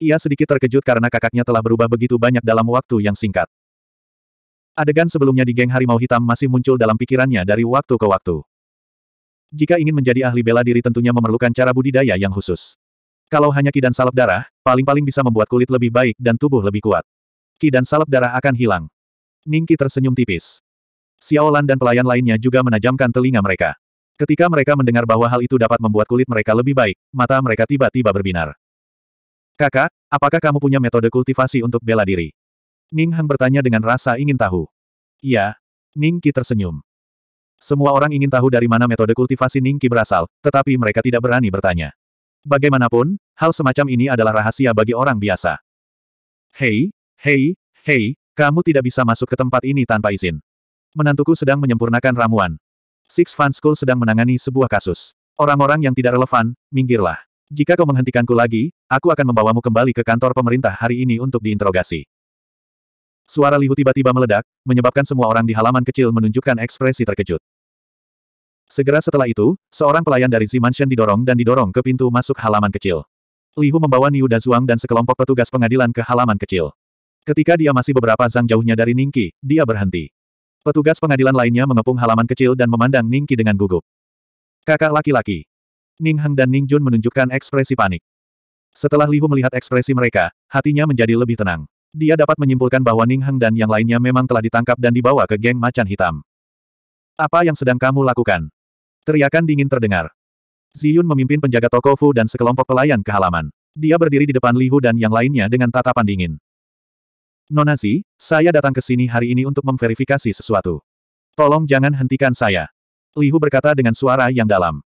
Ia sedikit terkejut karena kakaknya telah berubah begitu banyak dalam waktu yang singkat. Adegan sebelumnya di geng Harimau Hitam masih muncul dalam pikirannya dari waktu ke waktu. Jika ingin menjadi ahli bela diri tentunya memerlukan cara budidaya yang khusus. Kalau hanya ki dan salep darah, paling-paling bisa membuat kulit lebih baik dan tubuh lebih kuat. Ki dan salep darah akan hilang. Ning Qi tersenyum tipis. Xiaolan dan pelayan lainnya juga menajamkan telinga mereka. Ketika mereka mendengar bahwa hal itu dapat membuat kulit mereka lebih baik, mata mereka tiba-tiba berbinar. Kakak, apakah kamu punya metode kultivasi untuk bela diri? Ning Heng bertanya dengan rasa ingin tahu. Iya. Ning Qi tersenyum. Semua orang ingin tahu dari mana metode kultivasi Ning Qi berasal, tetapi mereka tidak berani bertanya. Bagaimanapun, hal semacam ini adalah rahasia bagi orang biasa. Hei, hei, hei, kamu tidak bisa masuk ke tempat ini tanpa izin. Menantuku sedang menyempurnakan ramuan, Six Fan School sedang menangani sebuah kasus. Orang-orang yang tidak relevan, minggirlah. Jika kau menghentikanku lagi, aku akan membawamu kembali ke kantor pemerintah hari ini untuk diinterogasi. Suara Lihu tiba-tiba meledak, menyebabkan semua orang di halaman kecil menunjukkan ekspresi terkejut. Segera setelah itu, seorang pelayan dari Z Mansion didorong dan didorong ke pintu masuk halaman kecil. Lihu membawa Niu Dazuang dan sekelompok petugas pengadilan ke halaman kecil. Ketika dia masih beberapa zang jauhnya dari Ningqi, dia berhenti. Petugas pengadilan lainnya mengepung halaman kecil dan memandang Ning Qi dengan gugup. Kakak laki-laki. Ning Heng dan Ning Jun menunjukkan ekspresi panik. Setelah Li Hu melihat ekspresi mereka, hatinya menjadi lebih tenang. Dia dapat menyimpulkan bahwa Ning Heng dan yang lainnya memang telah ditangkap dan dibawa ke geng macan hitam. Apa yang sedang kamu lakukan? Teriakan dingin terdengar. Ziyun memimpin penjaga toko Fu dan sekelompok pelayan ke halaman. Dia berdiri di depan Li Hu dan yang lainnya dengan tatapan dingin. Nonasi, saya datang ke sini hari ini untuk memverifikasi sesuatu. Tolong jangan hentikan saya. Lihu berkata dengan suara yang dalam.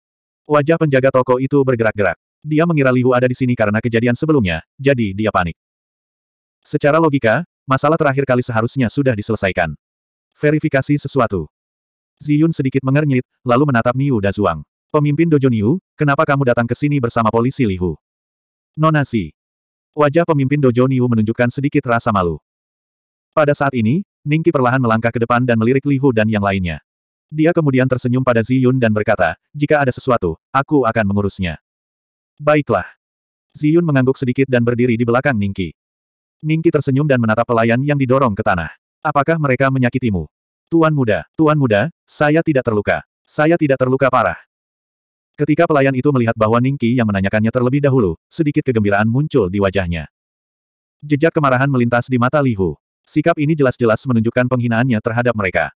Wajah penjaga toko itu bergerak-gerak. Dia mengira Lihu ada di sini karena kejadian sebelumnya, jadi dia panik. Secara logika, masalah terakhir kali seharusnya sudah diselesaikan. Verifikasi sesuatu. Ziyun sedikit mengernyit, lalu menatap Niu Dazuang. Pemimpin Dojo Niu, kenapa kamu datang ke sini bersama polisi Lihu? Nonasi. Wajah pemimpin Dojo Niu menunjukkan sedikit rasa malu. Pada saat ini, Ningki perlahan melangkah ke depan dan melirik Lihu dan yang lainnya. Dia kemudian tersenyum pada Ziyun dan berkata, jika ada sesuatu, aku akan mengurusnya. Baiklah. Ziyun mengangguk sedikit dan berdiri di belakang Ningki. Ningki tersenyum dan menatap pelayan yang didorong ke tanah. Apakah mereka menyakitimu? Tuan muda, tuan muda, saya tidak terluka. Saya tidak terluka parah. Ketika pelayan itu melihat bahwa Ningki yang menanyakannya terlebih dahulu, sedikit kegembiraan muncul di wajahnya. Jejak kemarahan melintas di mata Lihu. Sikap ini jelas-jelas menunjukkan penghinaannya terhadap mereka.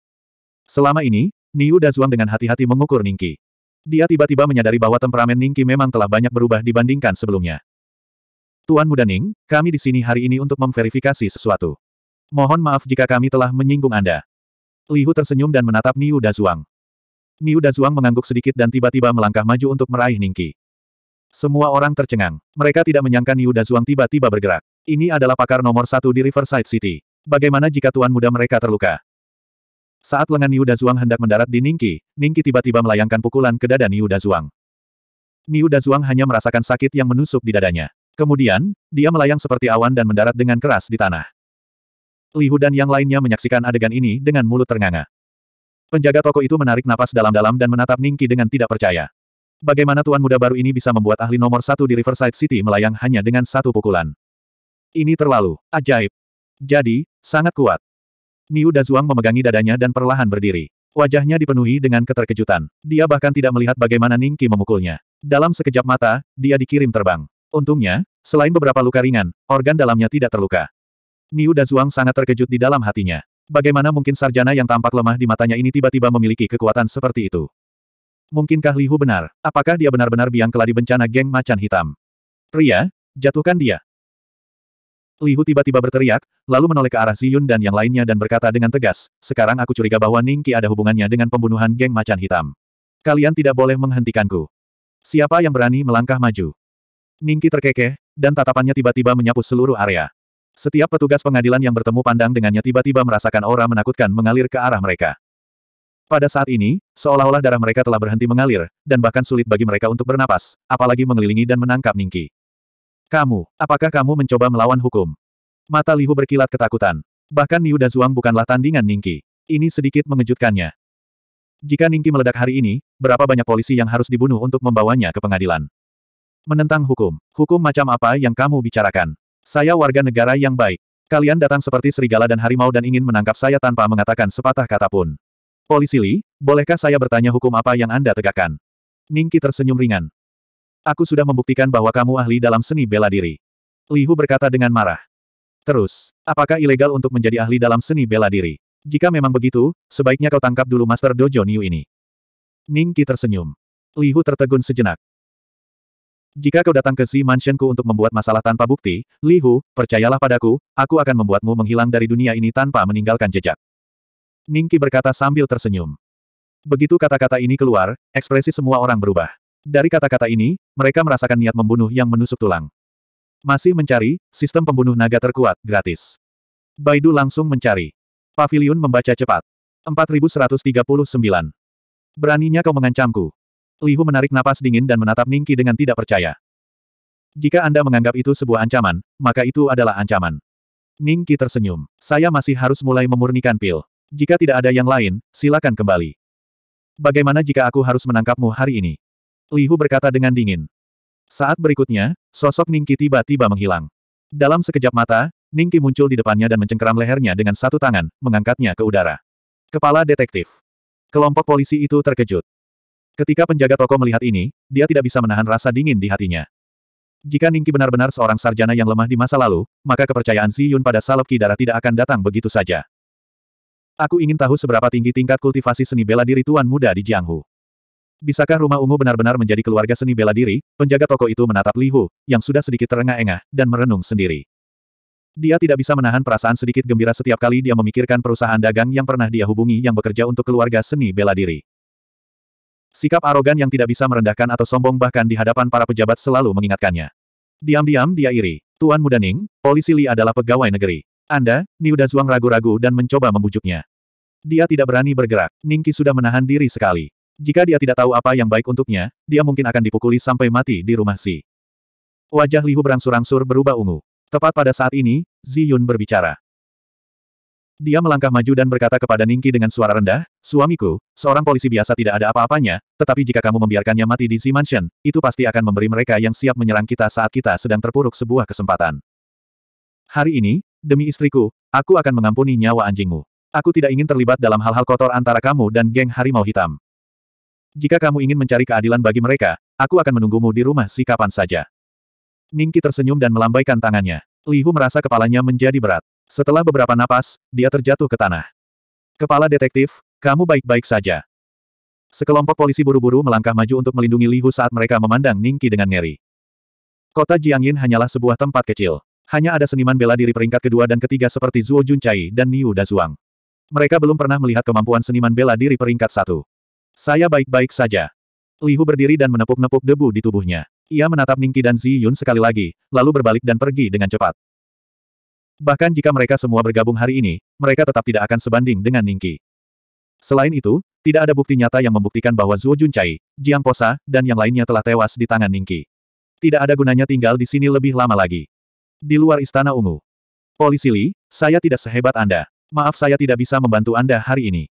Selama ini, Niu Dazuang dengan hati-hati mengukur Ningki. Dia tiba-tiba menyadari bahwa temperamen Ningki memang telah banyak berubah dibandingkan sebelumnya. Tuan Muda Ning, kami di sini hari ini untuk memverifikasi sesuatu. Mohon maaf jika kami telah menyinggung Anda. Lihu tersenyum dan menatap Niu Dazuang. Niu Dazuang mengangguk sedikit dan tiba-tiba melangkah maju untuk meraih Ningki. Semua orang tercengang. Mereka tidak menyangka Niu Dazuang tiba-tiba bergerak. Ini adalah pakar nomor satu di Riverside City. Bagaimana jika tuan muda mereka terluka? Saat lengan Niuda Dazuang hendak mendarat di Ningki, Ningki tiba-tiba melayangkan pukulan ke dada Niuda Dazuang. Niuda Dazuang hanya merasakan sakit yang menusuk di dadanya. Kemudian, dia melayang seperti awan dan mendarat dengan keras di tanah. Lihu dan yang lainnya menyaksikan adegan ini dengan mulut ternganga. Penjaga toko itu menarik napas dalam-dalam dan menatap Ningki dengan tidak percaya. Bagaimana tuan muda baru ini bisa membuat ahli nomor satu di Riverside City melayang hanya dengan satu pukulan? Ini terlalu ajaib. Jadi, sangat kuat. Niu Dazuang memegangi dadanya dan perlahan berdiri. Wajahnya dipenuhi dengan keterkejutan. Dia bahkan tidak melihat bagaimana Ningki memukulnya. Dalam sekejap mata, dia dikirim terbang. Untungnya, selain beberapa luka ringan, organ dalamnya tidak terluka. Niu Dazuang sangat terkejut di dalam hatinya. Bagaimana mungkin sarjana yang tampak lemah di matanya ini tiba-tiba memiliki kekuatan seperti itu? Mungkinkah Lihu benar? Apakah dia benar-benar biang keladi bencana geng macan hitam? Pria, jatuhkan dia. Li Hu tiba-tiba berteriak, lalu menoleh ke arah Yun dan yang lainnya dan berkata dengan tegas, sekarang aku curiga bahwa Ning Qi ada hubungannya dengan pembunuhan geng macan hitam. Kalian tidak boleh menghentikanku. Siapa yang berani melangkah maju? Ning Qi terkekeh, dan tatapannya tiba-tiba menyapu seluruh area. Setiap petugas pengadilan yang bertemu pandang dengannya tiba-tiba merasakan aura menakutkan mengalir ke arah mereka. Pada saat ini, seolah-olah darah mereka telah berhenti mengalir, dan bahkan sulit bagi mereka untuk bernapas, apalagi mengelilingi dan menangkap Ningki. Kamu, apakah kamu mencoba melawan hukum? Mata Lihu berkilat ketakutan. Bahkan Niu Zhuang bukanlah tandingan Ningki. Ini sedikit mengejutkannya. Jika Ningki meledak hari ini, berapa banyak polisi yang harus dibunuh untuk membawanya ke pengadilan? Menentang hukum. Hukum macam apa yang kamu bicarakan? Saya warga negara yang baik. Kalian datang seperti serigala dan harimau dan ingin menangkap saya tanpa mengatakan sepatah kata pun. Polisi Li, bolehkah saya bertanya hukum apa yang Anda tegakkan? Ningki tersenyum ringan. Aku sudah membuktikan bahwa kamu ahli dalam seni bela diri. Li Hu berkata dengan marah. Terus, apakah ilegal untuk menjadi ahli dalam seni bela diri? Jika memang begitu, sebaiknya kau tangkap dulu Master Dojo New ini. Ning Qi tersenyum. Li Hu tertegun sejenak. Jika kau datang ke Si Mansionku untuk membuat masalah tanpa bukti, Li Hu, percayalah padaku, aku akan membuatmu menghilang dari dunia ini tanpa meninggalkan jejak. Ning Qi berkata sambil tersenyum. Begitu kata-kata ini keluar, ekspresi semua orang berubah. Dari kata-kata ini, mereka merasakan niat membunuh yang menusuk tulang. Masih mencari, sistem pembunuh naga terkuat, gratis. Baidu langsung mencari. Pavilion membaca cepat. 4139. Beraninya kau mengancamku. Lihu menarik napas dingin dan menatap Ningki dengan tidak percaya. Jika Anda menganggap itu sebuah ancaman, maka itu adalah ancaman. Ningki tersenyum. Saya masih harus mulai memurnikan pil. Jika tidak ada yang lain, silakan kembali. Bagaimana jika aku harus menangkapmu hari ini? Li Hu berkata dengan dingin. Saat berikutnya, sosok Ningki tiba-tiba menghilang. Dalam sekejap mata, Ningki muncul di depannya dan mencengkeram lehernya dengan satu tangan, mengangkatnya ke udara. Kepala detektif. Kelompok polisi itu terkejut. Ketika penjaga toko melihat ini, dia tidak bisa menahan rasa dingin di hatinya. Jika Ningki benar-benar seorang sarjana yang lemah di masa lalu, maka kepercayaan Si Yun pada Salep Kidara tidak akan datang begitu saja. Aku ingin tahu seberapa tinggi tingkat kultivasi seni bela diri tuan muda di Jianghu. Bisakah rumah ungu benar-benar menjadi keluarga seni bela diri? Penjaga toko itu menatap Li Hu, yang sudah sedikit terengah-engah, dan merenung sendiri. Dia tidak bisa menahan perasaan sedikit gembira setiap kali dia memikirkan perusahaan dagang yang pernah dia hubungi yang bekerja untuk keluarga seni bela diri. Sikap arogan yang tidak bisa merendahkan atau sombong bahkan di hadapan para pejabat selalu mengingatkannya. Diam-diam dia iri. Tuan Muda Ning, polisi Li adalah pegawai negeri. Anda, Niu Dazuang ragu-ragu dan mencoba membujuknya. Dia tidak berani bergerak. Ningki sudah menahan diri sekali. Jika dia tidak tahu apa yang baik untuknya, dia mungkin akan dipukuli sampai mati di rumah Si. Wajah Lihu berangsur-angsur berubah ungu. Tepat pada saat ini, Zi Yun berbicara. Dia melangkah maju dan berkata kepada Ningki dengan suara rendah, Suamiku, seorang polisi biasa tidak ada apa-apanya, tetapi jika kamu membiarkannya mati di Zi Mansion, itu pasti akan memberi mereka yang siap menyerang kita saat kita sedang terpuruk sebuah kesempatan. Hari ini, demi istriku, aku akan mengampuni nyawa anjingmu. Aku tidak ingin terlibat dalam hal-hal kotor antara kamu dan geng harimau hitam. Jika kamu ingin mencari keadilan bagi mereka, aku akan menunggumu di rumah si kapan saja. Ningki tersenyum dan melambaikan tangannya. Lihu merasa kepalanya menjadi berat. Setelah beberapa napas, dia terjatuh ke tanah. Kepala detektif, kamu baik-baik saja. Sekelompok polisi buru-buru melangkah maju untuk melindungi Lihu saat mereka memandang Ningki dengan ngeri. Kota Jiangyin hanyalah sebuah tempat kecil. Hanya ada seniman bela diri peringkat kedua dan ketiga seperti Zuo Junchai dan Niu Dazuang. Mereka belum pernah melihat kemampuan seniman bela diri peringkat satu. Saya baik-baik saja. Lihu berdiri dan menepuk-nepuk debu di tubuhnya. Ia menatap Ningqi dan Zi Yun sekali lagi, lalu berbalik dan pergi dengan cepat. Bahkan jika mereka semua bergabung hari ini, mereka tetap tidak akan sebanding dengan Ningqi. Selain itu, tidak ada bukti nyata yang membuktikan bahwa Zhuo Juncai, Jiang Posa, dan yang lainnya telah tewas di tangan Ningqi. Tidak ada gunanya tinggal di sini lebih lama lagi. Di luar Istana Ungu. Polisi Li, saya tidak sehebat Anda. Maaf saya tidak bisa membantu Anda hari ini.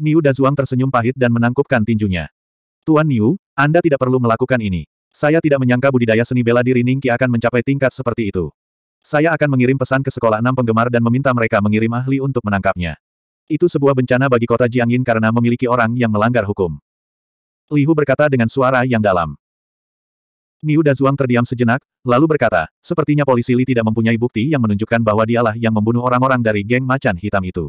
Niu Dazuang tersenyum pahit dan menangkupkan tinjunya. Tuan Niu, Anda tidak perlu melakukan ini. Saya tidak menyangka budidaya seni bela diri Ningki akan mencapai tingkat seperti itu. Saya akan mengirim pesan ke sekolah enam penggemar dan meminta mereka mengirim ahli untuk menangkapnya. Itu sebuah bencana bagi kota Jiangyin karena memiliki orang yang melanggar hukum. Li Hu berkata dengan suara yang dalam. Niu Dazuang terdiam sejenak, lalu berkata, sepertinya polisi Li tidak mempunyai bukti yang menunjukkan bahwa dialah yang membunuh orang-orang dari geng macan hitam itu.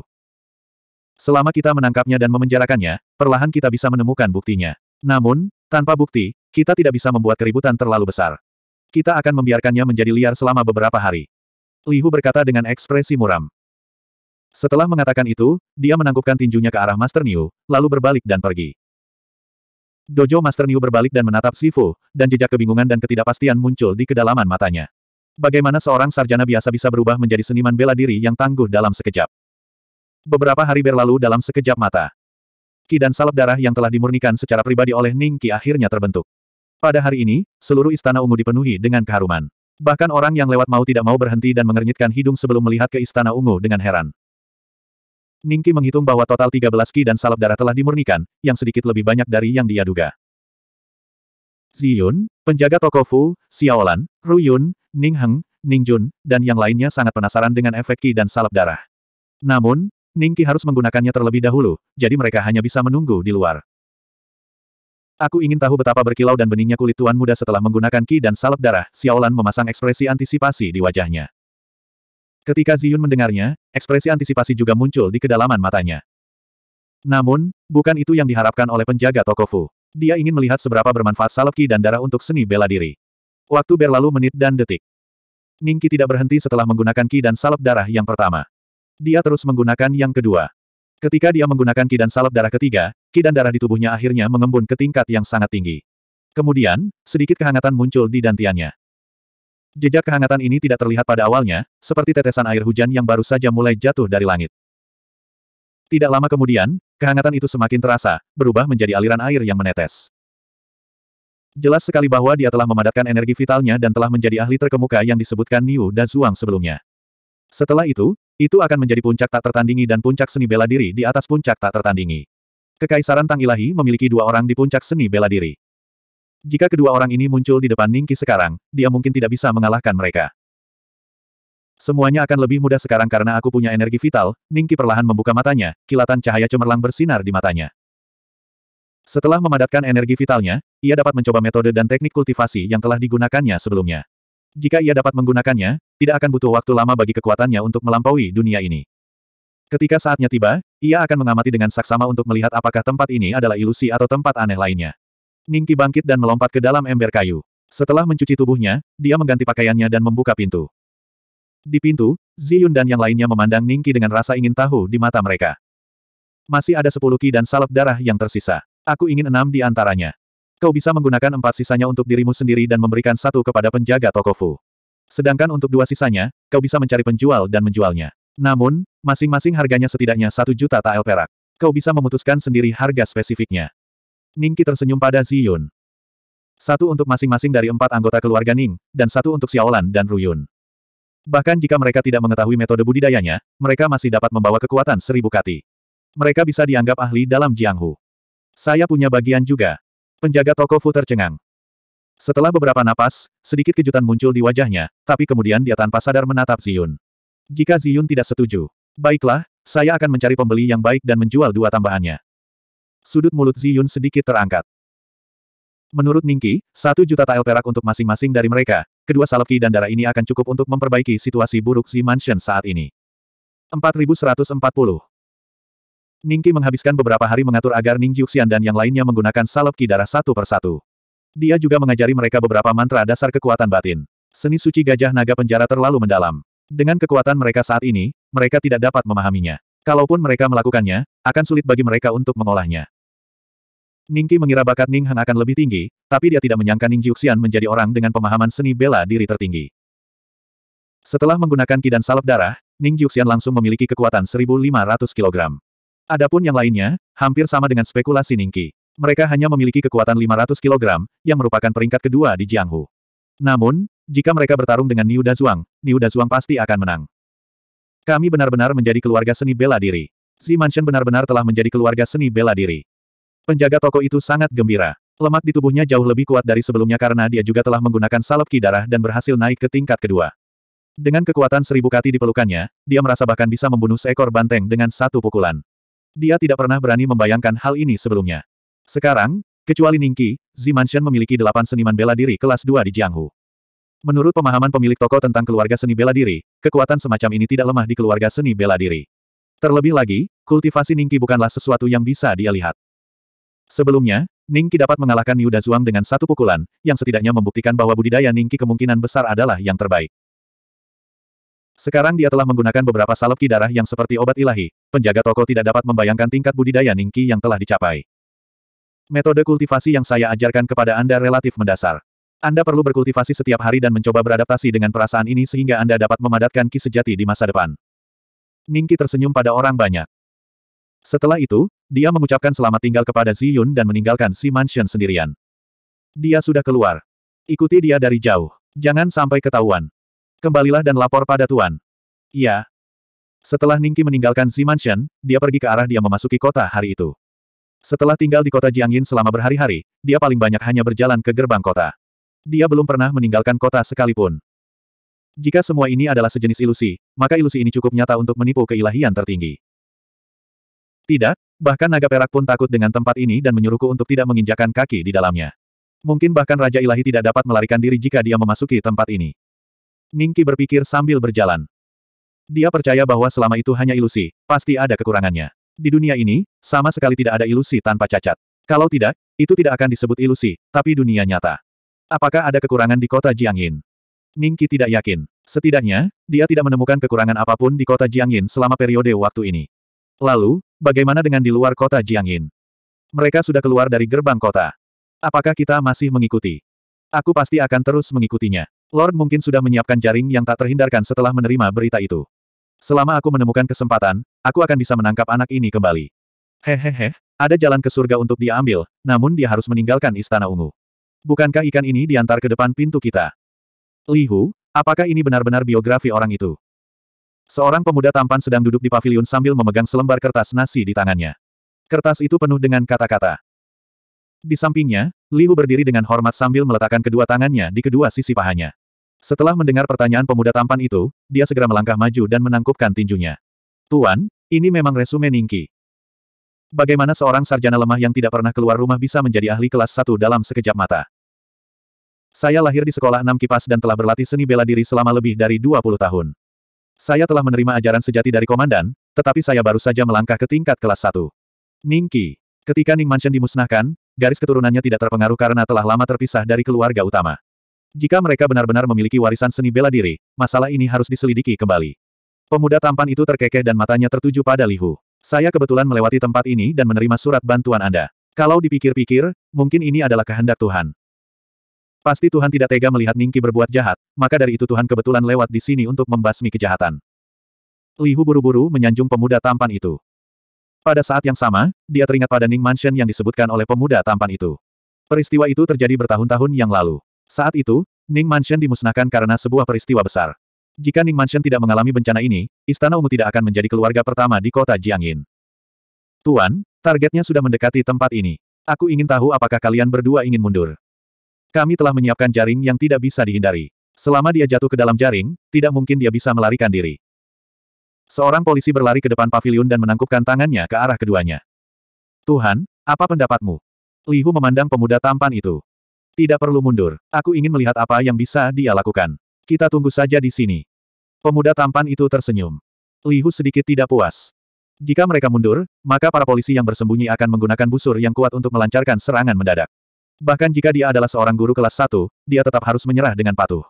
Selama kita menangkapnya dan memenjarakannya, perlahan kita bisa menemukan buktinya. Namun, tanpa bukti, kita tidak bisa membuat keributan terlalu besar. Kita akan membiarkannya menjadi liar selama beberapa hari. Lihu berkata dengan ekspresi muram. Setelah mengatakan itu, dia menangkupkan tinjunya ke arah Master Niu, lalu berbalik dan pergi. Dojo Master Niu berbalik dan menatap Sifu, dan jejak kebingungan dan ketidakpastian muncul di kedalaman matanya. Bagaimana seorang sarjana biasa bisa berubah menjadi seniman bela diri yang tangguh dalam sekejap? Beberapa hari berlalu dalam sekejap mata. Ki dan salep darah yang telah dimurnikan secara pribadi oleh Ning Qi akhirnya terbentuk. Pada hari ini, seluruh istana ungu dipenuhi dengan keharuman. Bahkan orang yang lewat mau tidak mau berhenti dan mengernyitkan hidung sebelum melihat ke istana ungu dengan heran. Ning Qi menghitung bahwa total 13 ki dan salep darah telah dimurnikan, yang sedikit lebih banyak dari yang dia duga. Ziyun, penjaga toko Fu, Xiaolan, Ruyun, Ning Heng, Ning Jun, dan yang lainnya sangat penasaran dengan efek ki dan salep darah. Namun, Ningki harus menggunakannya terlebih dahulu, jadi mereka hanya bisa menunggu di luar. Aku ingin tahu betapa berkilau dan beningnya kulit tuan muda setelah menggunakan ki dan salep darah, Xiaolan memasang ekspresi antisipasi di wajahnya. Ketika Ziyun mendengarnya, ekspresi antisipasi juga muncul di kedalaman matanya. Namun, bukan itu yang diharapkan oleh penjaga Tokofu. Dia ingin melihat seberapa bermanfaat salep ki dan darah untuk seni bela diri. Waktu berlalu menit dan detik. Ningki tidak berhenti setelah menggunakan ki dan salep darah yang pertama. Dia terus menggunakan yang kedua. Ketika dia menggunakan kidan salep darah ketiga, kidan darah di tubuhnya akhirnya mengembun ke tingkat yang sangat tinggi. Kemudian, sedikit kehangatan muncul di dantiannya. Jejak kehangatan ini tidak terlihat pada awalnya, seperti tetesan air hujan yang baru saja mulai jatuh dari langit. Tidak lama kemudian, kehangatan itu semakin terasa, berubah menjadi aliran air yang menetes. Jelas sekali bahwa dia telah memadatkan energi vitalnya dan telah menjadi ahli terkemuka yang disebutkan Niu Da Zhuang sebelumnya. Setelah itu, itu akan menjadi puncak tak tertandingi dan puncak seni bela diri di atas puncak tak tertandingi. Kekaisaran Tang Ilahi memiliki dua orang di puncak seni bela diri. Jika kedua orang ini muncul di depan Ningki sekarang, dia mungkin tidak bisa mengalahkan mereka. Semuanya akan lebih mudah sekarang karena aku punya energi vital, Ningki perlahan membuka matanya, kilatan cahaya cemerlang bersinar di matanya. Setelah memadatkan energi vitalnya, ia dapat mencoba metode dan teknik kultivasi yang telah digunakannya sebelumnya. Jika ia dapat menggunakannya, tidak akan butuh waktu lama bagi kekuatannya untuk melampaui dunia ini. Ketika saatnya tiba, ia akan mengamati dengan saksama untuk melihat apakah tempat ini adalah ilusi atau tempat aneh lainnya. Ningki bangkit dan melompat ke dalam ember kayu. Setelah mencuci tubuhnya, dia mengganti pakaiannya dan membuka pintu. Di pintu, Ziyun dan yang lainnya memandang Ningki dengan rasa ingin tahu di mata mereka. Masih ada sepuluh ki dan salep darah yang tersisa. Aku ingin enam di antaranya. Kau bisa menggunakan empat sisanya untuk dirimu sendiri dan memberikan satu kepada penjaga toko Fu. Sedangkan untuk dua sisanya, kau bisa mencari penjual dan menjualnya. Namun, masing-masing harganya setidaknya satu juta tael perak. Kau bisa memutuskan sendiri harga spesifiknya. Ningki tersenyum pada Ziyun. Satu untuk masing-masing dari empat anggota keluarga Ning, dan satu untuk Xiaolan dan Ruyun. Bahkan jika mereka tidak mengetahui metode budidayanya, mereka masih dapat membawa kekuatan seribu kati. Mereka bisa dianggap ahli dalam Jianghu. Saya punya bagian juga. Penjaga toko Fu tercengang. Setelah beberapa napas, sedikit kejutan muncul di wajahnya, tapi kemudian dia tanpa sadar menatap Ziyun. Jika Ziyun tidak setuju, baiklah, saya akan mencari pembeli yang baik dan menjual dua tambahannya. Sudut mulut Ziyun sedikit terangkat. Menurut Ningki, satu juta tael perak untuk masing-masing dari mereka, kedua salep ki dan darah ini akan cukup untuk memperbaiki situasi buruk Z Mansion saat ini. 4140 Ningki menghabiskan beberapa hari mengatur agar Ning Jiuxian dan yang lainnya menggunakan salep ki darah satu persatu. Dia juga mengajari mereka beberapa mantra dasar kekuatan batin. Seni suci gajah naga penjara terlalu mendalam. Dengan kekuatan mereka saat ini, mereka tidak dapat memahaminya. Kalaupun mereka melakukannya, akan sulit bagi mereka untuk mengolahnya. Ningki mengira bakat Ning Heng akan lebih tinggi, tapi dia tidak menyangka Ning Jiuxian menjadi orang dengan pemahaman seni bela diri tertinggi. Setelah menggunakan ki dan salep darah, Ning Jiuxian langsung memiliki kekuatan 1500 kg. Adapun yang lainnya, hampir sama dengan spekulasi Ningki. Mereka hanya memiliki kekuatan 500 kg, yang merupakan peringkat kedua di Jianghu. Namun, jika mereka bertarung dengan Niu Dazuang, Niu Dazuang pasti akan menang. Kami benar-benar menjadi keluarga seni bela diri. Si Mansion benar-benar telah menjadi keluarga seni bela diri. Penjaga toko itu sangat gembira. Lemak di tubuhnya jauh lebih kuat dari sebelumnya karena dia juga telah menggunakan salep ki darah dan berhasil naik ke tingkat kedua. Dengan kekuatan seribu kati di pelukannya, dia merasa bahkan bisa membunuh seekor banteng dengan satu pukulan. Dia tidak pernah berani membayangkan hal ini sebelumnya. Sekarang, kecuali Ningki, Zimanshan memiliki delapan seniman bela diri kelas dua di Jianghu. Menurut pemahaman pemilik toko tentang keluarga seni bela diri, kekuatan semacam ini tidak lemah di keluarga seni bela diri. Terlebih lagi, kultivasi Ningqi bukanlah sesuatu yang bisa dia lihat. Sebelumnya, Ningqi dapat mengalahkan Yuda Zhuang dengan satu pukulan, yang setidaknya membuktikan bahwa budidaya Ningqi kemungkinan besar adalah yang terbaik. Sekarang dia telah menggunakan beberapa salep ki darah yang seperti obat ilahi, penjaga toko tidak dapat membayangkan tingkat budidaya Ningki yang telah dicapai. Metode kultivasi yang saya ajarkan kepada Anda relatif mendasar. Anda perlu berkultivasi setiap hari dan mencoba beradaptasi dengan perasaan ini sehingga Anda dapat memadatkan ki sejati di masa depan. Ningki tersenyum pada orang banyak. Setelah itu, dia mengucapkan selamat tinggal kepada Zi Yun dan meninggalkan si mansion sendirian. Dia sudah keluar. Ikuti dia dari jauh. Jangan sampai ketahuan. Kembalilah dan lapor pada Tuan. Iya. Setelah Ningki meninggalkan Si Mansion, dia pergi ke arah dia memasuki kota hari itu. Setelah tinggal di kota Jiangyin selama berhari-hari, dia paling banyak hanya berjalan ke gerbang kota. Dia belum pernah meninggalkan kota sekalipun. Jika semua ini adalah sejenis ilusi, maka ilusi ini cukup nyata untuk menipu keilahian tertinggi. Tidak, bahkan naga perak pun takut dengan tempat ini dan menyuruhku untuk tidak menginjakan kaki di dalamnya. Mungkin bahkan Raja Ilahi tidak dapat melarikan diri jika dia memasuki tempat ini. Ningki berpikir sambil berjalan. Dia percaya bahwa selama itu hanya ilusi, pasti ada kekurangannya. Di dunia ini, sama sekali tidak ada ilusi tanpa cacat. Kalau tidak, itu tidak akan disebut ilusi, tapi dunia nyata. Apakah ada kekurangan di kota Jiangyin? Ningki tidak yakin. Setidaknya, dia tidak menemukan kekurangan apapun di kota Jiangyin selama periode waktu ini. Lalu, bagaimana dengan di luar kota Jiangyin? Mereka sudah keluar dari gerbang kota. Apakah kita masih mengikuti? Aku pasti akan terus mengikutinya. Lord mungkin sudah menyiapkan jaring yang tak terhindarkan setelah menerima berita itu. Selama aku menemukan kesempatan, aku akan bisa menangkap anak ini kembali. Hehehe, ada jalan ke surga untuk dia ambil, namun dia harus meninggalkan istana ungu. Bukankah ikan ini diantar ke depan pintu kita? Lihu, apakah ini benar-benar biografi orang itu? Seorang pemuda tampan sedang duduk di pavilion sambil memegang selembar kertas nasi di tangannya. Kertas itu penuh dengan kata-kata. Di sampingnya, Lihu berdiri dengan hormat sambil meletakkan kedua tangannya di kedua sisi pahanya. Setelah mendengar pertanyaan pemuda tampan itu, dia segera melangkah maju dan menangkupkan tinjunya. Tuan, ini memang resume Ningki. Bagaimana seorang sarjana lemah yang tidak pernah keluar rumah bisa menjadi ahli kelas satu dalam sekejap mata? Saya lahir di sekolah enam kipas dan telah berlatih seni bela diri selama lebih dari 20 tahun. Saya telah menerima ajaran sejati dari komandan, tetapi saya baru saja melangkah ke tingkat kelas satu. Ningki. Ketika Ning Mansion dimusnahkan, garis keturunannya tidak terpengaruh karena telah lama terpisah dari keluarga utama. Jika mereka benar-benar memiliki warisan seni bela diri, masalah ini harus diselidiki kembali. Pemuda tampan itu terkekeh dan matanya tertuju pada Lihu. Saya kebetulan melewati tempat ini dan menerima surat bantuan Anda. Kalau dipikir-pikir, mungkin ini adalah kehendak Tuhan. Pasti Tuhan tidak tega melihat Ningki berbuat jahat, maka dari itu Tuhan kebetulan lewat di sini untuk membasmi kejahatan. Lihu buru-buru menyanjung pemuda tampan itu. Pada saat yang sama, dia teringat pada Ning Mansion yang disebutkan oleh pemuda tampan itu. Peristiwa itu terjadi bertahun-tahun yang lalu. Saat itu, Ning Mansion dimusnahkan karena sebuah peristiwa besar. Jika Ning Mansion tidak mengalami bencana ini, Istana Ungu tidak akan menjadi keluarga pertama di kota Jiangyin. Tuan, targetnya sudah mendekati tempat ini. Aku ingin tahu apakah kalian berdua ingin mundur. Kami telah menyiapkan jaring yang tidak bisa dihindari. Selama dia jatuh ke dalam jaring, tidak mungkin dia bisa melarikan diri. Seorang polisi berlari ke depan pavilion dan menangkupkan tangannya ke arah keduanya. Tuhan, apa pendapatmu? Lihu memandang pemuda tampan itu. Tidak perlu mundur. Aku ingin melihat apa yang bisa dia lakukan. Kita tunggu saja di sini. Pemuda tampan itu tersenyum. Lihu sedikit tidak puas. Jika mereka mundur, maka para polisi yang bersembunyi akan menggunakan busur yang kuat untuk melancarkan serangan mendadak. Bahkan jika dia adalah seorang guru kelas satu, dia tetap harus menyerah dengan patuh.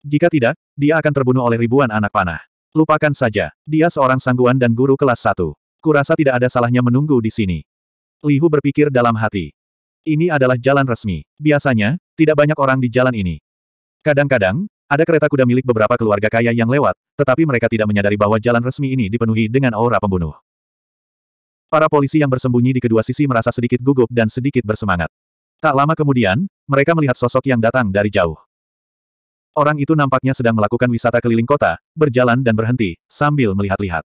Jika tidak, dia akan terbunuh oleh ribuan anak panah. Lupakan saja, dia seorang sangguan dan guru kelas satu. Kurasa tidak ada salahnya menunggu di sini. Lihu berpikir dalam hati. Ini adalah jalan resmi. Biasanya, tidak banyak orang di jalan ini. Kadang-kadang, ada kereta kuda milik beberapa keluarga kaya yang lewat, tetapi mereka tidak menyadari bahwa jalan resmi ini dipenuhi dengan aura pembunuh. Para polisi yang bersembunyi di kedua sisi merasa sedikit gugup dan sedikit bersemangat. Tak lama kemudian, mereka melihat sosok yang datang dari jauh. Orang itu nampaknya sedang melakukan wisata keliling kota, berjalan dan berhenti, sambil melihat-lihat.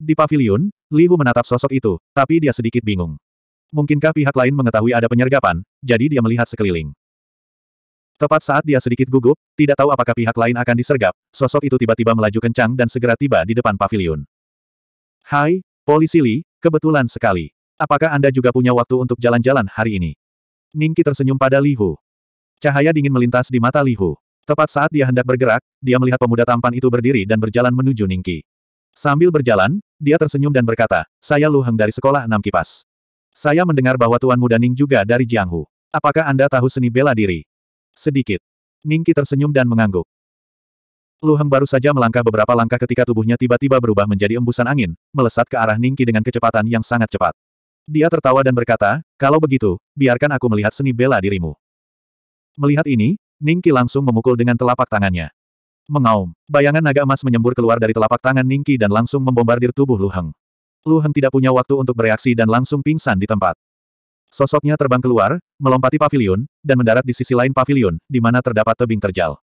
Di pavilion, Li Hu menatap sosok itu, tapi dia sedikit bingung. Mungkinkah pihak lain mengetahui ada penyergapan, jadi dia melihat sekeliling. Tepat saat dia sedikit gugup, tidak tahu apakah pihak lain akan disergap, sosok itu tiba-tiba melaju kencang dan segera tiba di depan pavilion. Hai, polisi Li, kebetulan sekali. Apakah Anda juga punya waktu untuk jalan-jalan hari ini? Ningki tersenyum pada Li Hu. Cahaya dingin melintas di mata Li Hu. Tepat saat dia hendak bergerak, dia melihat pemuda tampan itu berdiri dan berjalan menuju Ningki. Sambil berjalan, dia tersenyum dan berkata, saya Lu Heng dari sekolah enam kipas. Saya mendengar bahwa Tuan Muda Ning juga dari Jianghu. Apakah Anda tahu seni bela diri? Sedikit. Ningki tersenyum dan mengangguk. Lu Heng baru saja melangkah beberapa langkah ketika tubuhnya tiba-tiba berubah menjadi embusan angin, melesat ke arah Ningki dengan kecepatan yang sangat cepat. Dia tertawa dan berkata, kalau begitu, biarkan aku melihat seni bela dirimu. Melihat ini, Ningki langsung memukul dengan telapak tangannya. Mengaum, bayangan naga emas menyembur keluar dari telapak tangan Ningki dan langsung membombardir tubuh Lu Heng. Lu Heng tidak punya waktu untuk bereaksi dan langsung pingsan di tempat. Sosoknya terbang keluar, melompati pavilion, dan mendarat di sisi lain pavilion, di mana terdapat tebing terjal.